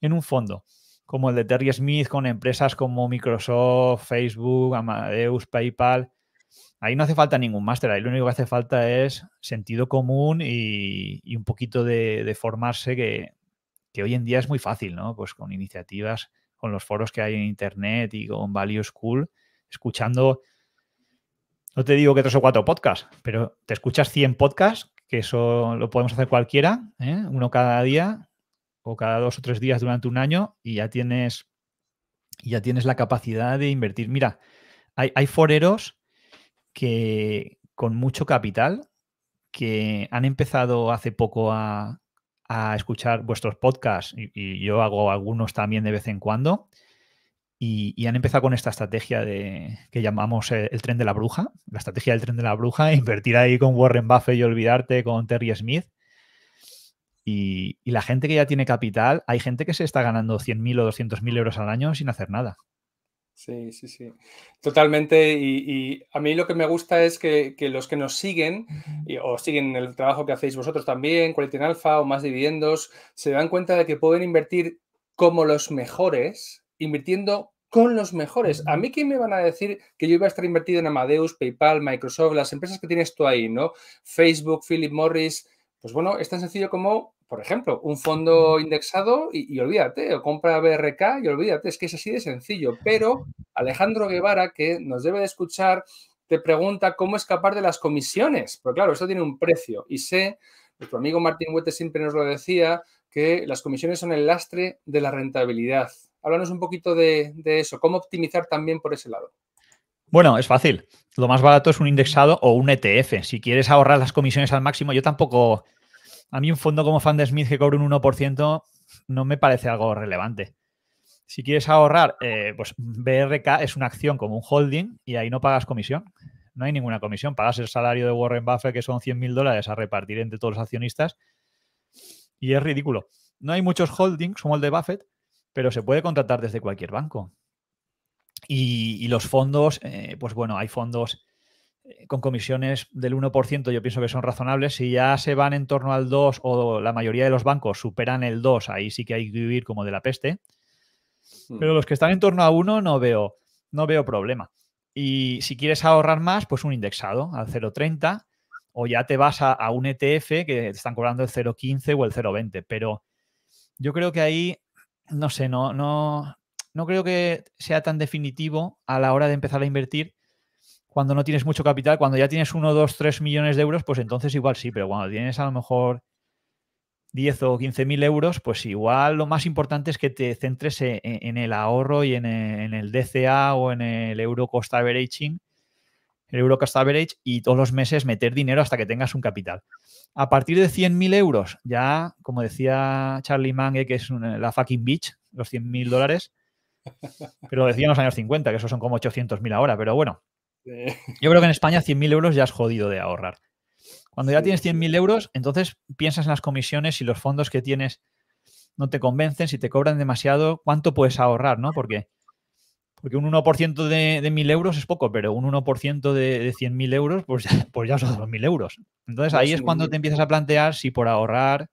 en un fondo como el de Terry Smith con empresas como Microsoft, Facebook, Amadeus, PayPal, ahí no hace falta ningún máster, ahí lo único que hace falta es sentido común y, un poquito de, formarse que, que, hoy en día es muy fácil, ¿no? Pues con iniciativas, con los foros que hay en Internet y con Value School, escuchando, no te digo que tres o cuatro podcasts, pero te escuchas 100 podcasts que eso lo podemos hacer cualquiera, ¿eh? uno cada día o cada dos o tres días durante un año y ya tienes, ya tienes la capacidad de invertir. Mira, hay, foreros que con mucho capital que han empezado hace poco a, escuchar vuestros podcasts y, y, yo hago algunos también de vez en cuando y, han empezado con esta estrategia de, que llamamos eh, el, tren de la bruja, la estrategia del tren de la bruja, invertir ahí con Warren Buffett y olvidarte con Terry Smith. Y, la gente que ya tiene capital, hay gente que se está ganando 100.000 o 200.000 euros al año sin hacer nada. Sí, sí, sí. Totalmente. Y, a mí lo que me gusta es que, los que nos siguen o siguen el trabajo que hacéis vosotros también, Quality Alpha o más dividendos, se dan cuenta de que pueden invertir como los mejores invirtiendo con los mejores. A mí, ¿quién me van a decir que yo iba a estar invertido en Amadeus, PayPal, Microsoft, las empresas que tienes tú ahí, ¿no? Facebook, Philip Morris. Pues bueno, es tan sencillo como, por ejemplo, un fondo indexado y, olvídate, o compra BRK y olvídate, es que es así de sencillo. Pero Alejandro Guevara, que nos debe de escuchar, te pregunta cómo escapar de las comisiones. pero pues claro, eso tiene un precio. Y sé, nuestro amigo Martín Huete siempre nos lo decía, que las comisiones son el lastre de la rentabilidad. Háblanos un poquito de, eso, cómo optimizar también por ese lado. Bueno, es fácil. Lo más barato es un indexado o un ETF. Si quieres ahorrar las comisiones al máximo, yo tampoco. A mí un fondo como Fan de Smith que cobre un 1% no me parece algo relevante. Si quieres ahorrar, eh, pues BRK es una acción como un holding y ahí no pagas comisión. No hay ninguna comisión. Pagas el salario de Warren Buffett, que son 100 mil dólares a repartir entre todos los accionistas. Y es ridículo. No hay muchos holdings como el de Buffett, pero se puede contratar desde cualquier banco. Y, los fondos, eh, pues bueno, hay fondos eh, con comisiones del 1%, yo pienso que son razonables. Si ya se van en torno al 2 o la mayoría de los bancos superan el 2, ahí sí que hay que vivir como de la peste. Hmm. Pero los que están en torno a 1 no veo, no veo problema. Y si quieres ahorrar más, pues un indexado al 0,30 o ya te vas a, a, un ETF que te están cobrando el 0,15 o el 0,20. Pero yo creo que ahí no sé, no, no, no creo que sea tan definitivo a la hora de empezar a invertir cuando no tienes mucho capital. Cuando ya tienes 1, 2, 3 millones de euros, pues entonces igual sí, pero cuando tienes a lo mejor 10 o 15 mil euros, pues igual lo más importante es que te centres e, e, en, el ahorro y en el, en el, DCA o en el euro cost averaging el euro average y todos los meses meter dinero hasta que tengas un capital. A partir de 100.000 euros, ya, como decía Charlie Mangue que es la fucking bitch, los 100.000 dólares, pero lo decía en los años 50, que eso son como 800.000 ahora, pero bueno. Yo creo que en España 100.000 euros ya es jodido de ahorrar. Cuando ya tienes 100.000 euros, entonces piensas en las comisiones y los fondos que tienes no te convencen, si te cobran demasiado, cuánto puedes ahorrar, ¿no? Porque porque un 1% de, de 1.000 euros es poco, pero un 1% de, de 100.000 euros, pues ya, pues ya son 2.000 euros. Entonces ahí es cuando te empiezas a plantear si por ahorrar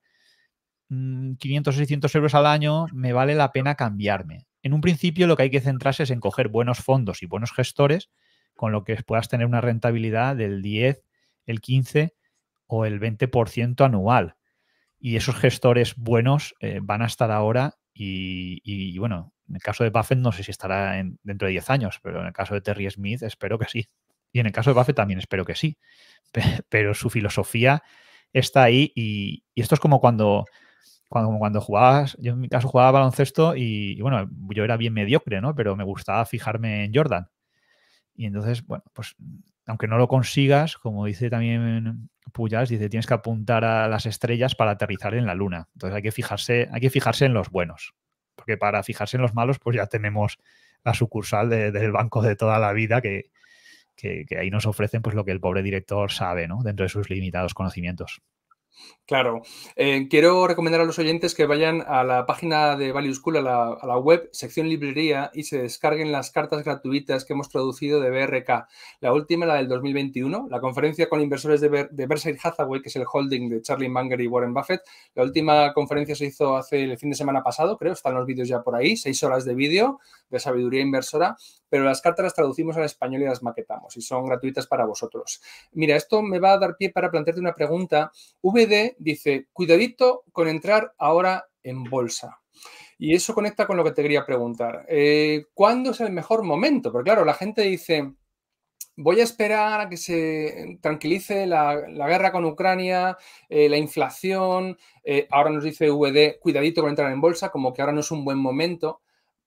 500 o 600 euros al año me vale la pena cambiarme. En un principio lo que hay que centrarse es en coger buenos fondos y buenos gestores con lo que puedas tener una rentabilidad del 10, el 15 o el 20% anual. Y esos gestores buenos eh, van a estar ahora y, bueno, en el caso de Buffett no sé si estará dentro de 10 años, pero en el caso de Terry Smith espero que sí. Y en el caso de Buffett también espero que sí. Pero su filosofía está ahí y, esto es como cuando, cuando, jugabas, yo en mi caso jugaba baloncesto y, bueno, yo era bien mediocre, ¿no? Pero me gustaba fijarme en Jordan. Y entonces, bueno, pues aunque no lo consigas, como dice también Puyas, dice, tienes que apuntar a las estrellas para aterrizar en la luna. Entonces hay que fijarse, hay que fijarse en los buenos porque para fijarse en los malos, pues ya tenemos la sucursal del banco de toda la vida que, que, ahí nos ofrecen pues lo que el pobre director sabe, ¿no? Dentro de sus limitados conocimientos. Claro. Eh, quiero recomendar a los oyentes que vayan a la página de Value School, a la, web, sección librería, y se descarguen las cartas gratuitas que hemos traducido de BRK. La última, la del 2021, la conferencia con inversores de, Ber de Hathaway, que es el holding de Charlie Munger y Warren Buffett. La última conferencia se hizo hace el fin de semana pasado, creo, están los vídeos ya por ahí, seis horas de vídeo de sabiduría inversora pero las cartas las traducimos al español y las maquetamos y son gratuitas para vosotros. Mira, esto me va a dar pie para plantearte una pregunta. VD dice, cuidadito con entrar ahora en bolsa. Y eso conecta con lo que te quería preguntar. Eh, ¿Cuándo es el mejor momento? Porque claro, la gente dice, voy a esperar a que se tranquilice la, guerra con Ucrania, eh, la inflación. Eh, ahora nos dice VD, cuidadito con entrar en bolsa, como que ahora no es un buen momento.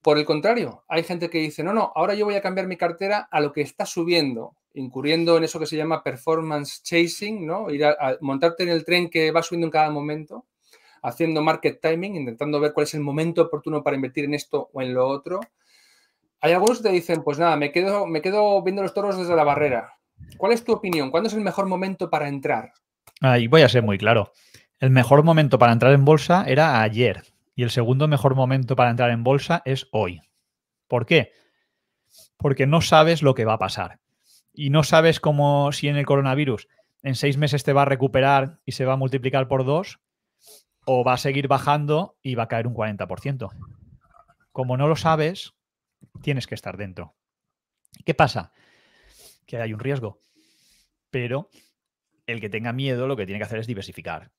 Por el contrario, hay gente que dice, no, no, ahora yo voy a cambiar mi cartera a lo que está subiendo, incurriendo en eso que se llama performance chasing, ¿no? Ir a, montarte en el tren que va subiendo en cada momento, haciendo market timing, intentando ver cuál es el momento oportuno para invertir en esto o en lo otro. Hay algunos que te dicen, pues nada, me quedo, me quedo viendo los toros desde la barrera. ¿Cuál es tu opinión? ¿Cuándo es el mejor momento para entrar? Ahí voy a ser muy claro. El mejor momento para entrar en bolsa era ayer, y el segundo mejor momento para entrar en bolsa es hoy. ¿Por qué? Porque no sabes lo que va a pasar. Y no sabes cómo si en el coronavirus en seis meses te va a recuperar y se va a multiplicar por dos, o va a seguir bajando y va a caer un 40%. Como no lo sabes, tienes que estar dentro. ¿Qué pasa? Que hay un riesgo. Pero el que tenga miedo lo que tiene que hacer es diversificar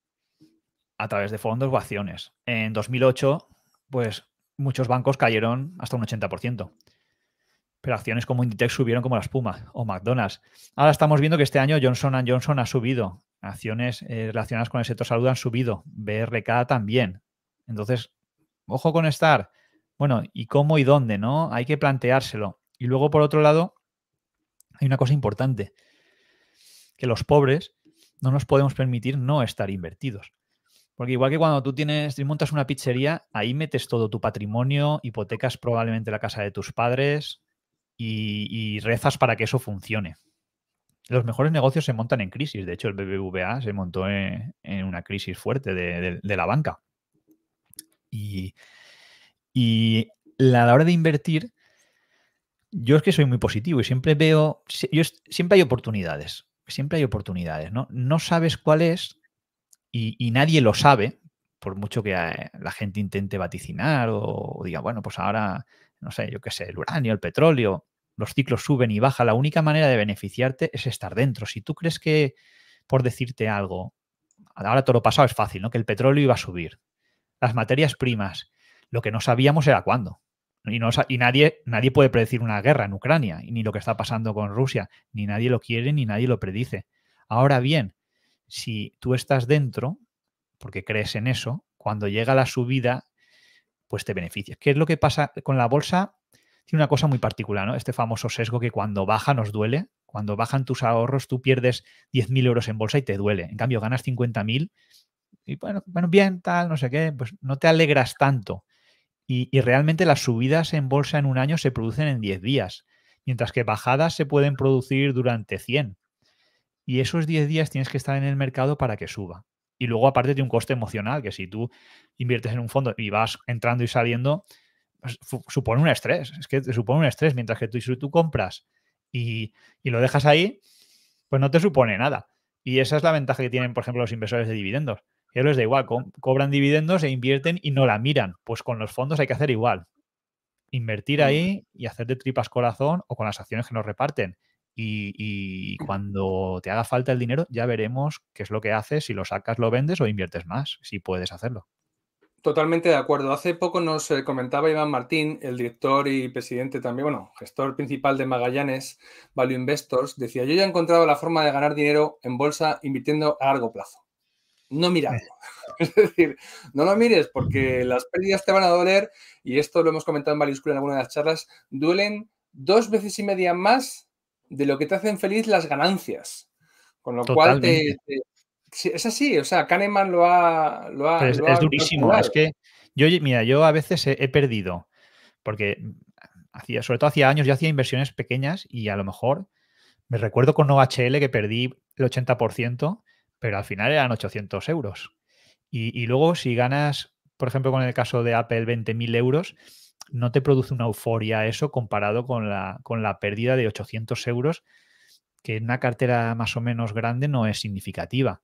a través de fondos o acciones. En 2008, pues muchos bancos cayeron hasta un 80%. Pero acciones como Inditex subieron como la espuma o McDonald's. Ahora estamos viendo que este año Johnson Johnson ha subido. Acciones eh, relacionadas con el sector salud han subido. BRK también. Entonces, ojo con estar. Bueno, ¿y cómo y dónde? ¿No? Hay que planteárselo. Y luego, por otro lado, hay una cosa importante. Que los pobres no nos podemos permitir no estar invertidos. Porque igual que cuando tú tienes, montas una pizzería, ahí metes todo tu patrimonio, hipotecas probablemente la casa de tus padres y, rezas para que eso funcione. Los mejores negocios se montan en crisis. De hecho, el BBVA se montó en, una crisis fuerte de, la banca. Y, a la hora de invertir, yo es que soy muy positivo y siempre veo, siempre hay oportunidades, siempre hay oportunidades, ¿no? No sabes cuál es, y, nadie lo sabe, por mucho que eh, la gente intente vaticinar o, diga, bueno, pues ahora, no sé, yo qué sé, el uranio, el petróleo, los ciclos suben y bajan, la única manera de beneficiarte es estar dentro. Si tú crees que, por decirte algo, ahora todo lo pasado es fácil, ¿no? Que el petróleo iba a subir, las materias primas, lo que no sabíamos era cuándo. Y, no, y nadie, nadie puede predecir una guerra en Ucrania, ni lo que está pasando con Rusia, ni nadie lo quiere, ni nadie lo predice. Ahora bien, si tú estás dentro, porque crees en eso, cuando llega la subida, pues te beneficias. ¿Qué es lo que pasa con la bolsa? Tiene una cosa muy particular, ¿no? Este famoso sesgo que cuando baja nos duele. Cuando bajan tus ahorros, tú pierdes 10.000 euros en bolsa y te duele. En cambio, ganas 50.000 y bueno, bien, tal, no sé qué, pues no te alegras tanto. Y, y realmente las subidas en bolsa en un año se producen en 10 días, mientras que bajadas se pueden producir durante 100 y esos 10 días tienes que estar en el mercado para que suba. Y luego aparte de un coste emocional, que si tú inviertes en un fondo y vas entrando y saliendo, pues, supone un estrés, es que te supone un estrés, mientras que tú, tú compras y, lo dejas ahí, pues no te supone nada. Y esa es la ventaja que tienen, por ejemplo, los inversores de dividendos. Ellos les da igual, cobran dividendos e invierten y no la miran. Pues con los fondos hay que hacer igual. Invertir ahí y hacer de tripas corazón o con las acciones que nos reparten. Y, mm. cuando te haga falta el dinero, ya veremos qué es lo que haces, si lo sacas, lo vendes o inviertes más, si puedes hacerlo. Totalmente de acuerdo. Hace poco nos eh, comentaba Iván Martín, el director y presidente también, bueno, gestor principal de Magallanes, Value Investors, decía, yo ya he encontrado la forma de ganar dinero en bolsa invirtiendo a largo plazo. No mirarlo. es decir, no lo mires porque las pérdidas te van a doler y esto lo hemos comentado en Value en alguna de las charlas, duelen dos veces y media más de lo que te hacen feliz las ganancias. Con lo cual es así, o sea, Kahneman lo ha... Lo pues es, durísimo, es que yo, mira, yo a veces he, perdido, porque hacía, sobre todo hacía años yo hacía inversiones pequeñas y a lo mejor me recuerdo con OHL que perdí el 80%, pero al final eran 800 euros. Y, y luego si ganas, por ejemplo, con el caso de Apple, 20.000 euros, no te produce una euforia eso comparado con la, con la pérdida de 800 euros, que en una cartera más o menos grande no es significativa.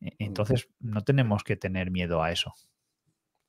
E, entonces, no tenemos que tener miedo a eso.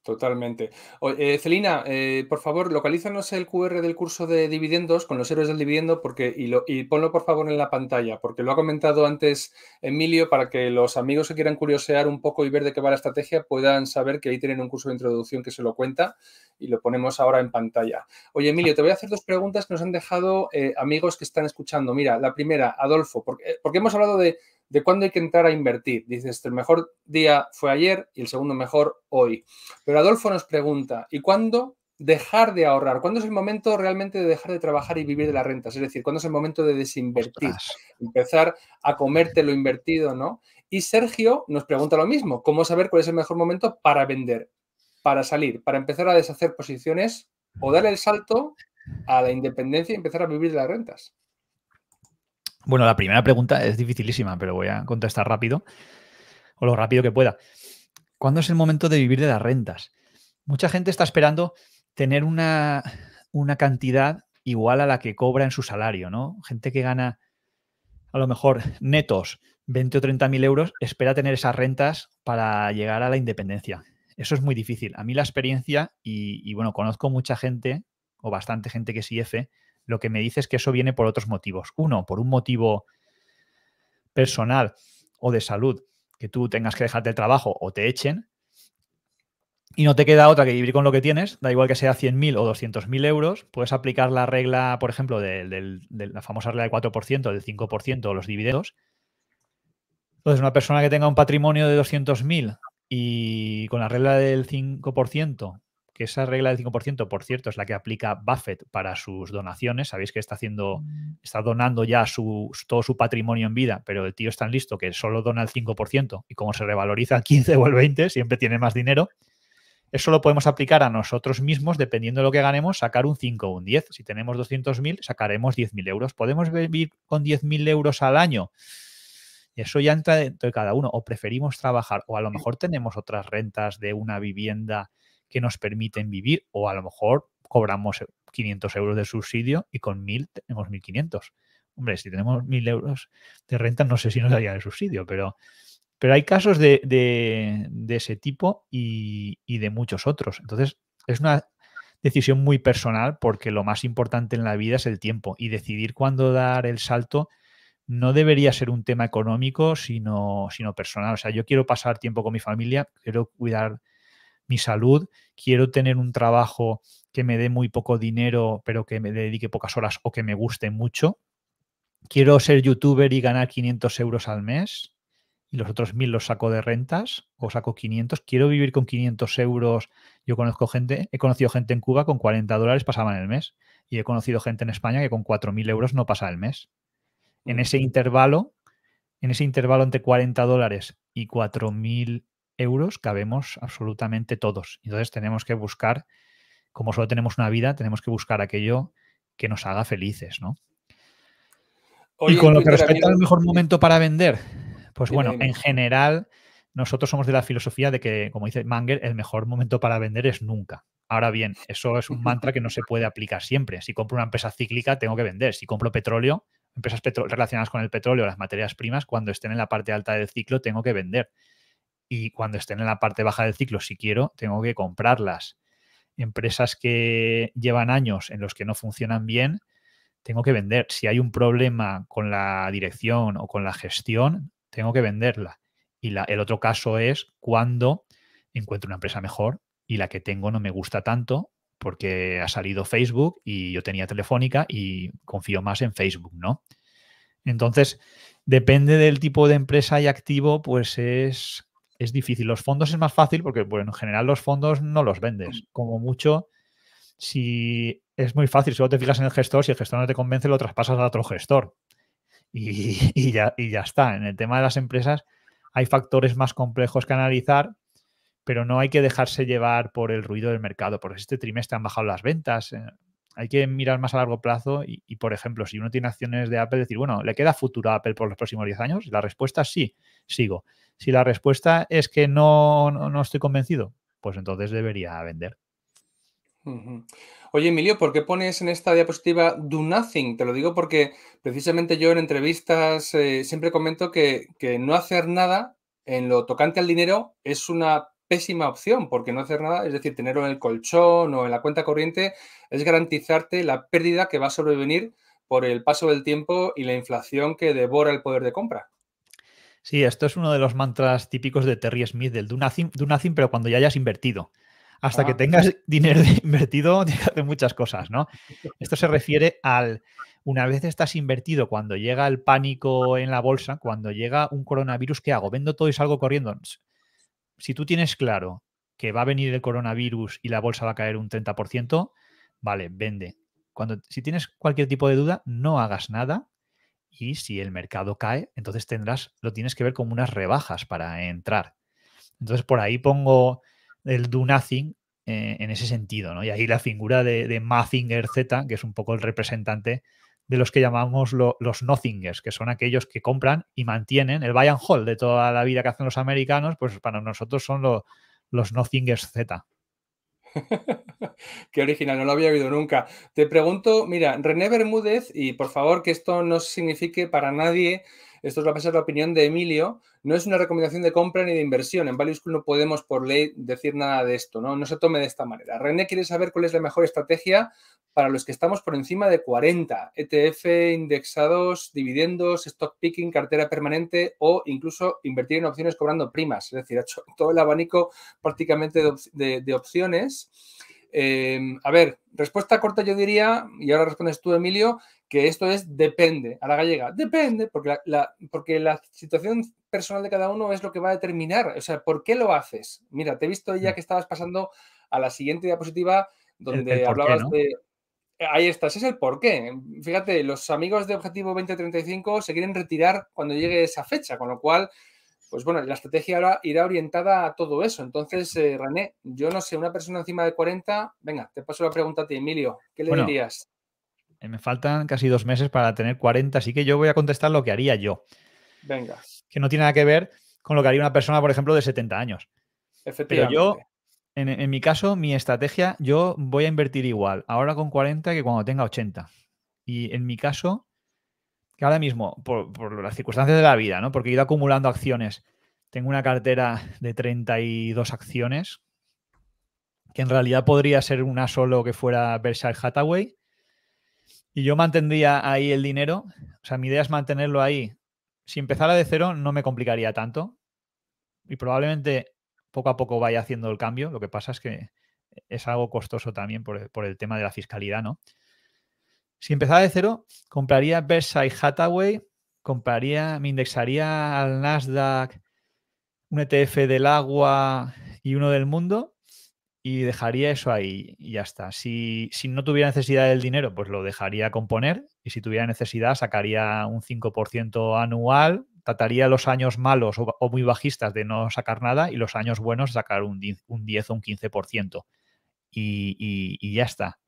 Totalmente. Eh, Celina, eh, por favor, localízanos el QR del curso de dividendos con los héroes del dividendo porque, y, lo, y, ponlo por favor en la pantalla, porque lo ha comentado antes Emilio para que los amigos que quieran curiosear un poco y ver de qué va la estrategia puedan saber que ahí tienen un curso de introducción que se lo cuenta y lo ponemos ahora en pantalla. Oye, Emilio, te voy a hacer dos preguntas que nos han dejado eh, amigos que están escuchando. Mira, la primera, Adolfo, porque hemos hablado de ¿De cuándo hay que entrar a invertir? Dices, este, el mejor día fue ayer y el segundo mejor hoy. Pero Adolfo nos pregunta, ¿y cuándo dejar de ahorrar? ¿Cuándo es el momento realmente de dejar de trabajar y vivir de las rentas? Es decir, ¿cuándo es el momento de desinvertir? Empezar a comerte lo invertido, ¿no? Y Sergio nos pregunta lo mismo, ¿cómo saber cuál es el mejor momento para vender, para salir, para empezar a deshacer posiciones o dar el salto a la independencia y empezar a vivir de las rentas? Bueno, la primera pregunta es dificilísima, pero voy a contestar rápido, o lo rápido que pueda. ¿Cuándo es el momento de vivir de las rentas? Mucha gente está esperando tener una, cantidad igual a la que cobra en su salario, ¿no? Gente que gana a lo mejor netos 20 o 30 mil euros, espera tener esas rentas para llegar a la independencia. Eso es muy difícil. A mí la experiencia, y, bueno, conozco mucha gente, o bastante gente que es IF, lo que me dice es que eso viene por otros motivos. Uno, por un motivo personal o de salud, que tú tengas que dejarte el trabajo o te echen, y no te queda otra que vivir con lo que tienes, da igual que sea 100.000 o 200.000 euros, puedes aplicar la regla, por ejemplo, de, la famosa regla del 4%, del 5% o los dividendos. Entonces, una persona que tenga un patrimonio de 200.000 y con la regla del 5% que esa regla del 5%, por cierto, es la que aplica Buffett para sus donaciones. Sabéis que está haciendo, mm. está donando ya todo su patrimonio en vida, pero el tío es tan listo que solo dona el 5% y como se revaloriza el 15 o el 20, siempre tiene más dinero. Eso lo podemos aplicar a nosotros mismos, dependiendo de lo que ganemos, sacar un 5 o un 10. Si tenemos 200.000, sacaremos 10.000 euros. ¿Podemos vivir con 10.000 euros al año? Eso ya entra dentro de cada uno. O preferimos trabajar, o a lo mejor tenemos otras rentas de una vivienda que nos permiten vivir o a lo mejor cobramos 500 eh, euros de subsidio y con 1.000 tenemos 1.500. Hombre, si tenemos 1.000 euros de renta, no sé si nos daría el subsidio, pero, pero hay casos de, ese tipo y, de muchos otros. Entonces, es una decisión muy personal porque lo más importante en la vida es el tiempo y decidir cuándo dar el salto no debería ser un tema económico, sino, sino personal. O sea, yo quiero pasar tiempo con mi familia, quiero cuidar mi salud, quiero tener un trabajo que me dé muy poco dinero, pero que me dedique pocas horas o que me guste mucho. Quiero ser youtuber y ganar 500 euros al mes y los otros 1000 los saco de rentas o saco 500. Quiero vivir con 500 euros. Yo conozco gente, he conocido gente en Cuba con 40 dólares pasaban el mes y he conocido gente en España que con 4000 euros no pasa el mes. En ese intervalo, en ese intervalo entre 40 dólares y 4000 euros cabemos absolutamente todos. Entonces tenemos que buscar, como solo tenemos una vida, tenemos que buscar aquello que nos haga felices, ¿no? y con lo pues que respecta al mejor momento para vender, pues bueno, en general nosotros somos de la filosofía de que, como dice Manger, el mejor momento para vender es nunca. Ahora bien, eso es un mantra que no se puede aplicar siempre. Si compro una empresa cíclica, tengo que vender. Si compro petróleo, empresas relacionadas con el petróleo, las materias primas, cuando estén en la parte alta del ciclo, tengo que vender y cuando estén en la parte baja del ciclo, si quiero, tengo que comprarlas. Empresas que llevan años en los que no funcionan bien, tengo que vender. Si hay un problema con la dirección o con la gestión, tengo que venderla. Y la, el otro caso es cuando encuentro una empresa mejor y la que tengo no me gusta tanto porque ha salido Facebook y yo tenía Telefónica y confío más en Facebook, ¿no? Entonces, depende del tipo de empresa y activo, pues es es difícil. Los fondos es más fácil porque, bueno, en general los fondos no los vendes. Mm. Como mucho, si es muy fácil, solo te fijas en el gestor, si el gestor no te convence, lo traspasas a otro gestor. Y, ya, está. En el tema de las empresas hay factores más complejos que analizar, pero no hay que dejarse llevar por el ruido del mercado, porque este trimestre han bajado las ventas. Eh. Hay que mirar más a largo plazo y, y por ejemplo, si uno tiene acciones de Apple, decir, bueno, ¿le queda futuro a Apple por los próximos 10 años? La respuesta es sí, sigo. Si la respuesta es que no, no, estoy convencido, pues entonces debería vender. Oye, Emilio, ¿por qué pones en esta diapositiva do nothing? Te lo digo porque precisamente yo en entrevistas eh, siempre comento que, que, no hacer nada en lo tocante al dinero es una pésima opción, porque no hacer nada, es decir, tenerlo en el colchón o en la cuenta corriente, es garantizarte la pérdida que va a sobrevenir por el paso del tiempo y la inflación que devora el poder de compra. Sí, esto es uno de los mantras típicos de Terry Smith, del do nothing, pero cuando ya hayas invertido. Hasta que ah. tengas dinero invertido, deja muchas cosas, ¿no? Esto se refiere al, una vez estás invertido, cuando llega el pánico en la bolsa, cuando llega un coronavirus, ¿qué hago? ¿Vendo todo y salgo corriendo? Si tú tienes claro que va a venir el coronavirus y la bolsa va a caer un 30%, vale, vende. Cuando, si tienes cualquier tipo de duda, no hagas nada y si el mercado cae, entonces tendrás, lo tienes que ver como unas rebajas para entrar. Entonces por ahí pongo el do nothing eh, en ese sentido, ¿no? Y ahí la figura de, de Mazinger Z, que es un poco el representante de los que llamamos los nothingers, que son aquellos que compran y mantienen el buy and hold de toda la vida que hacen los americanos, pues para nosotros son los nothingers Z. Qué original, no lo había oído nunca. Te pregunto, mira, René Bermúdez, y por favor que esto no signifique para nadie esto es va a ser la opinión de Emilio. No es una recomendación de compra ni de inversión. En Value School no podemos por ley decir nada de esto, ¿no? No se tome de esta manera. René quiere saber cuál es la mejor estrategia para los que estamos por encima de 40, ETF, indexados, dividendos, stock picking, cartera permanente o incluso invertir en opciones cobrando primas. Es decir, hecho todo el abanico prácticamente de, opciones. Eh, a ver, respuesta corta yo diría, y ahora respondes tú, Emilio, que esto es depende a la gallega, depende, porque la, porque la situación personal de cada uno es lo que va a determinar, o sea, ¿por qué lo haces? Mira, te he visto ya mm. que estabas pasando a la siguiente diapositiva donde hablabas de... Ahí estás, es el por qué. Fíjate, los amigos de Objetivo 2035 se quieren retirar cuando llegue esa fecha, con lo cual, pues bueno, la estrategia ahora irá orientada a todo eso. Entonces, eh, René, yo no sé, una persona encima de 40, venga, te paso la pregunta a ti, Emilio, ¿qué le dirías? Eh, me faltan casi dos meses para tener 40, así que yo voy a contestar lo que haría yo. Venga. Que no tiene nada que ver con lo que haría una persona, por ejemplo, de 70 años. Efectivamente. Pero yo, en, mi caso, mi estrategia, yo voy a invertir igual, ahora con 40 que cuando tenga 80. Y en mi caso, que ahora mismo, por, las circunstancias de la vida, ¿no? Porque he ido acumulando acciones. Tengo una cartera de 32 acciones, que en realidad podría ser una solo que fuera Berkshire Hathaway, y yo mantendría ahí el dinero. O sea, mi idea es mantenerlo ahí. Si empezara de cero, no me complicaría tanto. Y probablemente poco a poco vaya haciendo el cambio. Lo que pasa es que es algo costoso también por, el tema de la fiscalidad, ¿no? Si empezara de cero, compraría Versailles Hathaway, compraría, me indexaría al Nasdaq, un ETF del agua y uno del mundo y dejaría eso ahí y ya está. Si, si, no tuviera necesidad del dinero, pues lo dejaría componer y si tuviera necesidad sacaría un 5% anual, trataría los años malos o, muy bajistas de no sacar nada y los años buenos sacar un 10, un o un 15% y, y, y ya está.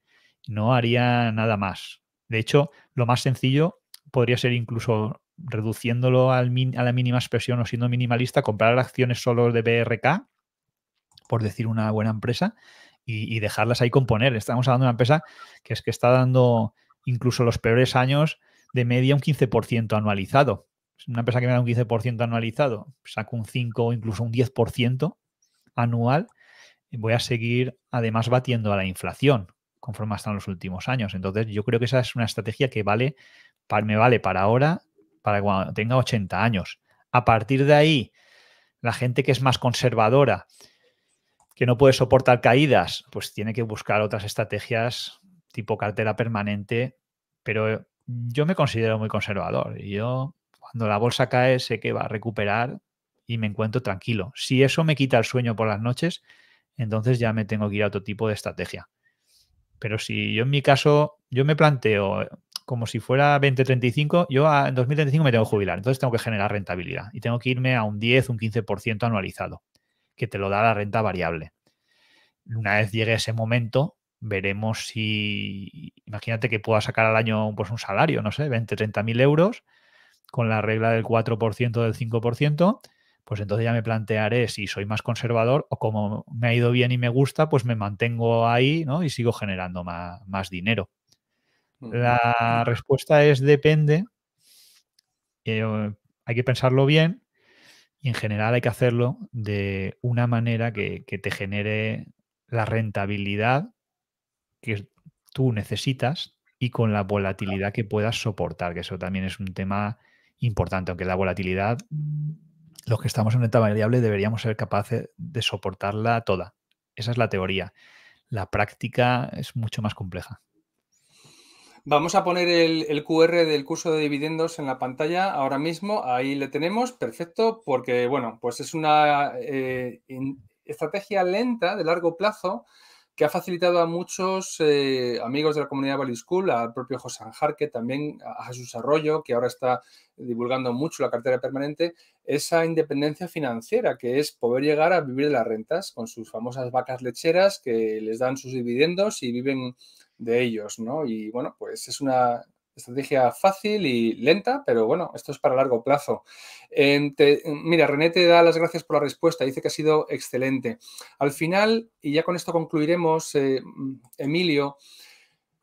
No haría nada más. De hecho, lo más sencillo podría ser incluso reduciéndolo al a la mínima expresión o siendo minimalista, comprar acciones solo de BRK por decir una buena empresa, y, dejarlas ahí componer. Estamos hablando de una empresa que es que está dando incluso los peores años de media un 15% anualizado. Una empresa que me da un 15% anualizado, saco un 5 o incluso un 10% anual, Y voy a seguir además batiendo a la inflación conforme hasta en los últimos años. Entonces yo creo que esa es una estrategia que vale, me vale para ahora, para cuando tenga 80 años. A partir de ahí, la gente que es más conservadora, que no puede soportar caídas, pues tiene que buscar otras estrategias tipo cartera permanente, pero eh, yo me considero muy conservador. y Yo cuando la bolsa cae sé que va a recuperar y me encuentro tranquilo. Si eso me quita el sueño por las noches, entonces ya me tengo que ir a otro tipo de estrategia. Pero si yo en mi caso, yo me planteo eh, como si fuera 2035, yo en 2035 me tengo que jubilar, entonces tengo que generar rentabilidad y tengo que irme a un 10, un 15% anualizado que te lo da la renta variable. Una vez llegue ese momento, veremos si, imagínate que pueda sacar al año pues, un salario, no sé, 20, 30 mil euros, con la regla del 4%, del 5%, pues entonces ya me plantearé si soy más conservador o como me ha ido bien y me gusta, pues me mantengo ahí ¿no? y sigo generando más, dinero. La respuesta es depende. Eh, hay que pensarlo bien en general hay que hacerlo de una manera que, te genere la rentabilidad que tú necesitas y con la volatilidad que puedas soportar, que eso también es un tema importante, aunque la volatilidad, los que estamos en renta variable deberíamos ser capaces de soportarla toda. Esa es la teoría. La práctica es mucho más compleja. Vamos a poner el, QR del curso de dividendos en la pantalla ahora mismo. Ahí le tenemos, perfecto, porque bueno, pues es una eh, estrategia lenta de largo plazo que ha facilitado a muchos eh, amigos de la comunidad Value School, al propio José Anjar, que también a su desarrollo, que ahora está divulgando mucho la cartera permanente, esa independencia financiera, que es poder llegar a vivir de las rentas con sus famosas vacas lecheras que les dan sus dividendos y viven de ellos, ¿no? Y bueno, pues es una estrategia fácil y lenta, pero bueno, esto es para largo plazo. mira, René te da las gracias por la respuesta, dice que ha sido excelente. Al final, y ya con esto concluiremos, eh, Emilio,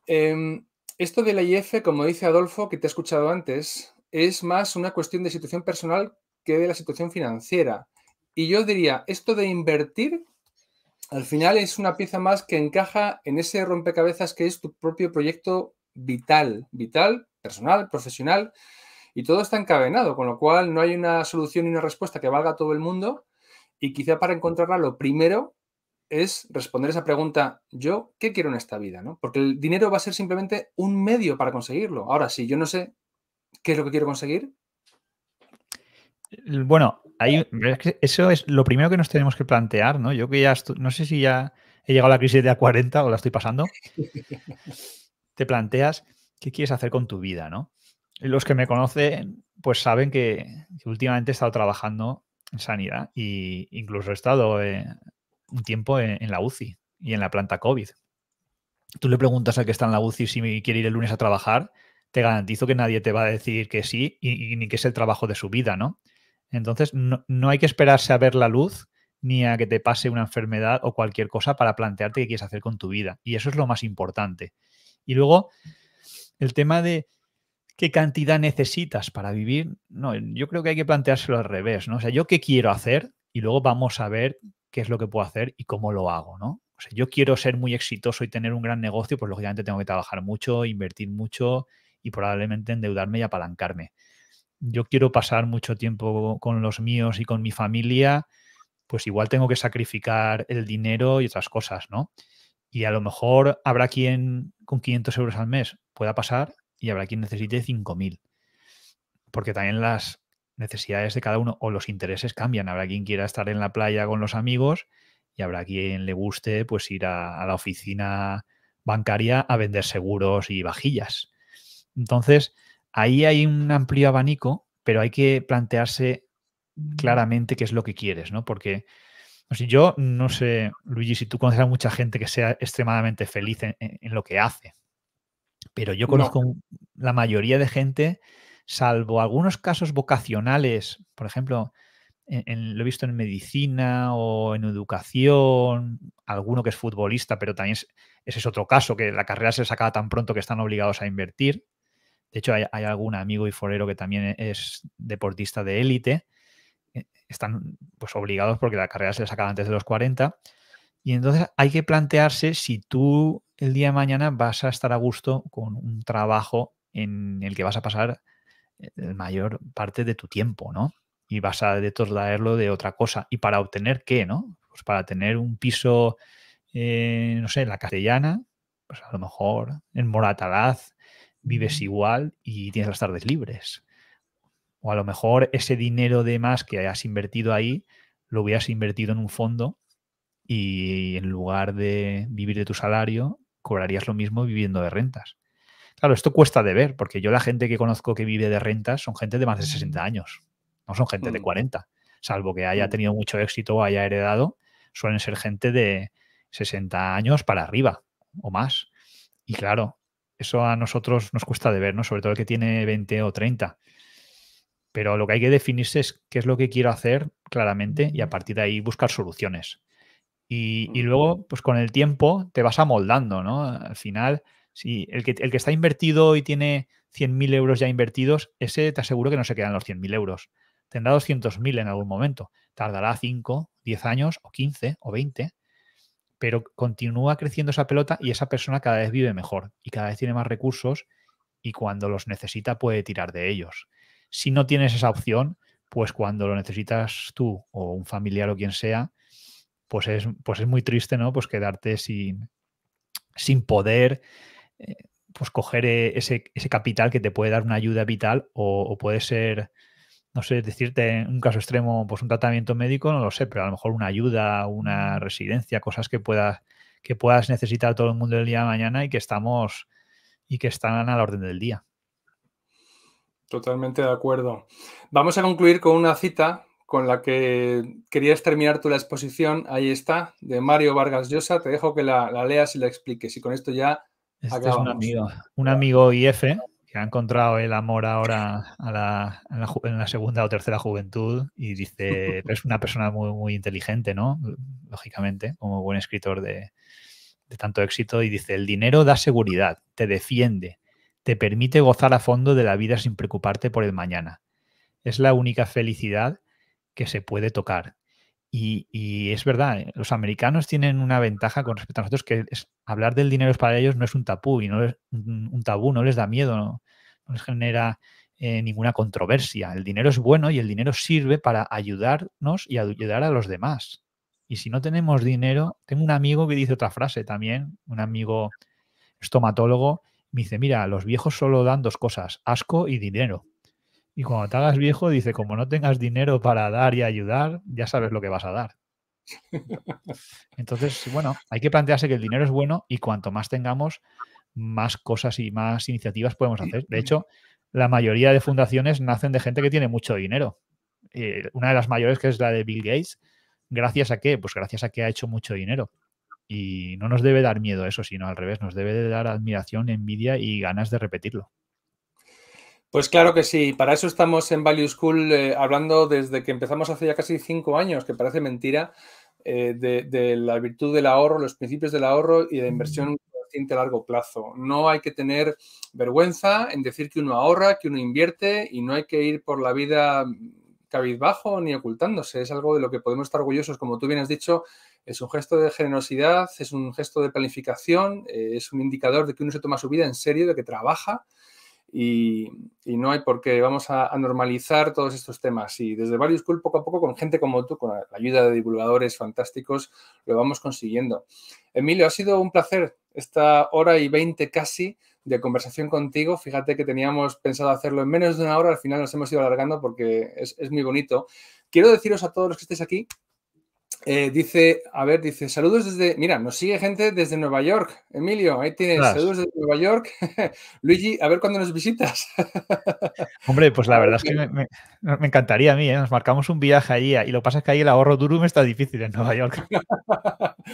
em, esto de la IF, como dice Adolfo, que te he escuchado antes, es más una cuestión de situación personal que de la situación financiera. Y yo diría, esto de invertir al final es una pieza más que encaja en ese rompecabezas que es tu propio proyecto vital, vital, personal, profesional, y todo está encadenado, con lo cual no hay una solución ni una respuesta que valga a todo el mundo. Y quizá para encontrarla lo primero es responder esa pregunta, yo, ¿qué quiero en esta vida? ¿no? Porque el dinero va a ser simplemente un medio para conseguirlo. Ahora, si yo no sé qué es lo que quiero conseguir. Bueno, eso es lo primero que nos tenemos que plantear, ¿no? Yo que ya no sé si ya he llegado a la crisis de a 40 o la estoy pasando. Te planteas qué quieres hacer con tu vida, ¿no? Los que me conocen, pues saben que, últimamente he estado trabajando en sanidad e incluso he estado eh, un tiempo en, la UCI y en la planta COVID. Tú le preguntas al que está en la UCI si quiere ir el lunes a trabajar, te garantizo que nadie te va a decir que sí y, ni que es el trabajo de su vida, ¿no? Entonces, no, hay que esperarse a ver la luz ni a que te pase una enfermedad o cualquier cosa para plantearte qué quieres hacer con tu vida. Y eso es lo más importante. Y luego, el tema de qué cantidad necesitas para vivir, no, yo creo que hay que planteárselo al revés, ¿no? O sea, yo qué quiero hacer y luego vamos a ver qué es lo que puedo hacer y cómo lo hago, ¿no? O sea, yo quiero ser muy exitoso y tener un gran negocio, pues lógicamente tengo que trabajar mucho, invertir mucho y probablemente endeudarme y apalancarme yo quiero pasar mucho tiempo con los míos y con mi familia, pues igual tengo que sacrificar el dinero y otras cosas, ¿no? Y a lo mejor habrá quien con 500 euros al mes pueda pasar y habrá quien necesite 5.000. Porque también las necesidades de cada uno o los intereses cambian. Habrá quien quiera estar en la playa con los amigos y habrá quien le guste pues ir a la oficina bancaria a vender seguros y vajillas. Entonces, ahí hay un amplio abanico, pero hay que plantearse claramente qué es lo que quieres, ¿no? Porque yo no sé, Luigi, si tú conoces a mucha gente que sea extremadamente feliz en, lo que hace, pero yo conozco la mayoría de gente, salvo algunos casos vocacionales, por ejemplo, en, lo he visto en medicina o en educación, alguno que es futbolista, pero también ese es otro caso, que la carrera se les tan pronto que están obligados a invertir. De hecho, hay, algún amigo y forero que también es deportista de élite. Eh, están pues obligados porque la carrera se les acaba antes de los 40. Y entonces hay que plantearse si tú el día de mañana vas a estar a gusto con un trabajo en el que vas a pasar eh, la mayor parte de tu tiempo, ¿no? Y vas a detorlaerlo de otra cosa. ¿Y para obtener qué, no? Pues para tener un piso, eh, no sé, en la castellana, pues a lo mejor en Moratalaz, vives igual y tienes las tardes libres. O a lo mejor ese dinero de más que hayas invertido ahí lo hubieras invertido en un fondo y en lugar de vivir de tu salario, cobrarías lo mismo viviendo de rentas. Claro, esto cuesta de ver, porque yo la gente que conozco que vive de rentas son gente de más de 60 mm. años, no son gente de 40, mm. salvo que haya mm. tenido mucho éxito o haya heredado, suelen ser gente de 60 años para arriba o más. Y claro, eso a nosotros nos cuesta de ver, ¿no? Sobre todo el que tiene 20 o 30. Pero lo que hay que definirse es qué es lo que quiero hacer claramente y a partir de ahí buscar soluciones. Y, luego, pues con el tiempo te vas amoldando, ¿no? Al final, si el que, el que está invertido y tiene 100.000 euros ya invertidos, ese te aseguro que no se quedan los 100.000 euros. Tendrá 200.000 en algún momento. Tardará 5, 10 años o 15 o 20 pero continúa creciendo esa pelota y esa persona cada vez vive mejor y cada vez tiene más recursos y cuando los necesita puede tirar de ellos. Si no tienes esa opción, pues cuando lo necesitas tú o un familiar o quien sea, pues es, pues es muy triste, ¿no? Pues quedarte sin, sin poder eh, pues coger eh, ese, capital que te puede dar una ayuda vital o puede ser no sé, decirte un caso extremo, pues un tratamiento médico, no lo sé, pero a lo mejor una ayuda, una mm. residencia, cosas que puedas, que puedas necesitar todo el mundo el día de mañana y que estamos y que están a la orden del día. Totalmente de acuerdo. Vamos a concluir con una cita con la que querías terminar tú la exposición. Ahí está, de Mario Vargas Llosa. Te dejo que la, leas y la expliques. Y con esto ya este Es un amigo, un amigo IF que ha encontrado el amor ahora en, la, segunda o tercera juventud y dice, es una persona muy, muy inteligente, ¿no? Lógicamente, como buen escritor de, de tanto éxito, y dice, el dinero da seguridad, te defiende, te permite gozar a fondo de la vida sin preocuparte por el mañana. Es la única felicidad que se puede tocar, y, es verdad, eh, los americanos tienen una ventaja con respecto a nosotros, que es, hablar del dinero para ellos no es un tabú y no es un tabú, no les da miedo, no, les genera eh, ninguna controversia. El dinero es bueno y el dinero sirve para ayudarnos y ayudar a los demás. Y si no tenemos dinero, tengo un amigo que dice otra frase también, un amigo estomatólogo, me dice, mira, los viejos solo dan dos cosas, asco y dinero. Y cuando te hagas viejo, dice, como no tengas dinero para dar y ayudar, ya sabes lo que vas a dar. Entonces, bueno, hay que plantearse que el dinero es bueno y cuanto más tengamos, más cosas y más iniciativas podemos hacer. De hecho, la mayoría de fundaciones nacen de gente que tiene mucho dinero. Eh, una de las mayores, que es la de Bill Gates, gracias a qué? Pues gracias a que ha hecho mucho dinero. Y no nos debe dar miedo eso, sino al revés, nos debe de dar admiración, envidia y ganas de repetirlo. Pues claro que sí, para eso estamos en Value School eh, hablando desde que empezamos hace ya casi cinco años, que parece mentira, eh, de, la virtud del ahorro, los principios del ahorro y de inversión a largo plazo. No hay que tener vergüenza en decir que uno ahorra, que uno invierte y no hay que ir por la vida cabizbajo ni ocultándose. Es algo de lo que podemos estar orgullosos. Como tú bien has dicho, es un gesto de generosidad, es un gesto de planificación, eh, es un indicador de que uno se toma su vida en serio, de que trabaja y, no hay por qué. Vamos a, normalizar todos estos temas y desde varios School poco a poco con gente como tú, con la ayuda de divulgadores fantásticos, lo vamos consiguiendo. Emilio, ha sido un placer esta hora y veinte casi de conversación contigo. Fíjate que teníamos pensado hacerlo en menos de una hora, al final nos hemos ido alargando porque es, es muy bonito. Quiero deciros a todos los que estéis aquí eh, dice, a ver, dice, saludos desde, mira, nos sigue gente desde Nueva York. Emilio, ahí tienes, saludos desde Nueva York. Luigi, a ver cuándo nos visitas. Hombre, pues la verdad es que me, encantaría a mí, ¿eh? nos marcamos un viaje allí y lo que pasa es que ahí el ahorro Durum está difícil en Nueva York.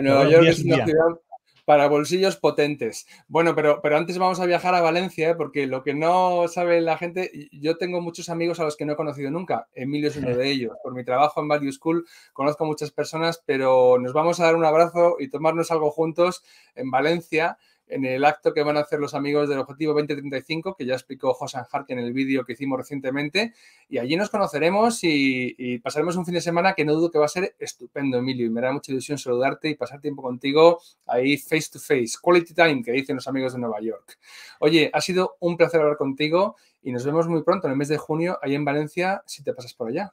Nueva York es una ciudad para bolsillos potentes. Bueno, pero, pero antes vamos a viajar a Valencia, ¿eh? porque lo que no sabe la gente, yo tengo muchos amigos a los que no he conocido nunca. Emilio es uno de ellos. Por mi trabajo en Value School conozco muchas personas, pero nos vamos a dar un abrazo y tomarnos algo juntos en Valencia en el acto que van a hacer los amigos del Objetivo 2035, que ya explicó José Hart en el vídeo que hicimos recientemente. Y allí nos conoceremos y, pasaremos un fin de semana que no dudo que va a ser estupendo, Emilio. Y me da mucha ilusión saludarte y pasar tiempo contigo ahí face to face. Quality time, que dicen los amigos de Nueva York. Oye, ha sido un placer hablar contigo y nos vemos muy pronto en el mes de junio ahí en Valencia, si te pasas por allá.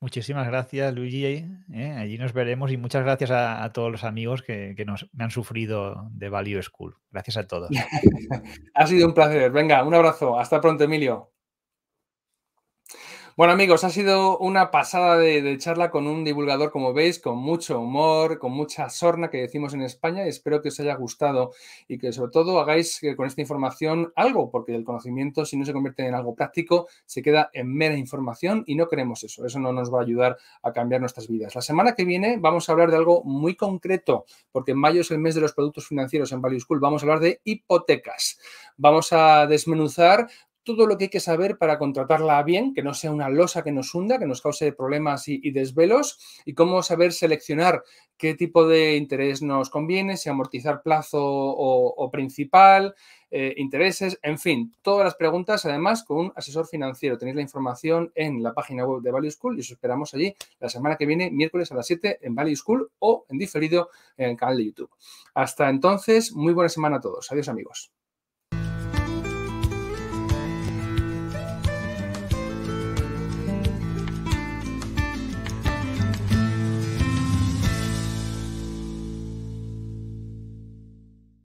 Muchísimas gracias, Luigi. ¿eh? allí nos veremos y muchas gracias a, todos los amigos que, nos, me han sufrido de Value School. Gracias a todos. ha sido un placer. Venga, un abrazo. Hasta pronto, Emilio. Bueno amigos, ha sido una pasada de, charla con un divulgador, como veis, con mucho humor, con mucha sorna que decimos en España. Espero que os haya gustado y que sobre todo hagáis eh, con esta información algo, porque el conocimiento, si no se convierte en algo práctico, se queda en mera información y no queremos eso. Eso no nos va a ayudar a cambiar nuestras vidas. La semana que viene vamos a hablar de algo muy concreto, porque en mayo es el mes de los productos financieros en Value School. Vamos a hablar de hipotecas. Vamos a desmenuzar todo lo que hay que saber para contratarla bien, que no sea una losa que nos hunda, que nos cause problemas y, desvelos, y cómo saber seleccionar qué tipo de interés nos conviene, si amortizar plazo o, principal, eh, intereses, en fin, todas las preguntas, además, con un asesor financiero. Tenéis la información en la página web de Value School y os esperamos allí la semana que viene, miércoles a las 7 en Value School o en diferido en el canal de YouTube. Hasta entonces, muy buena semana a todos. Adiós amigos.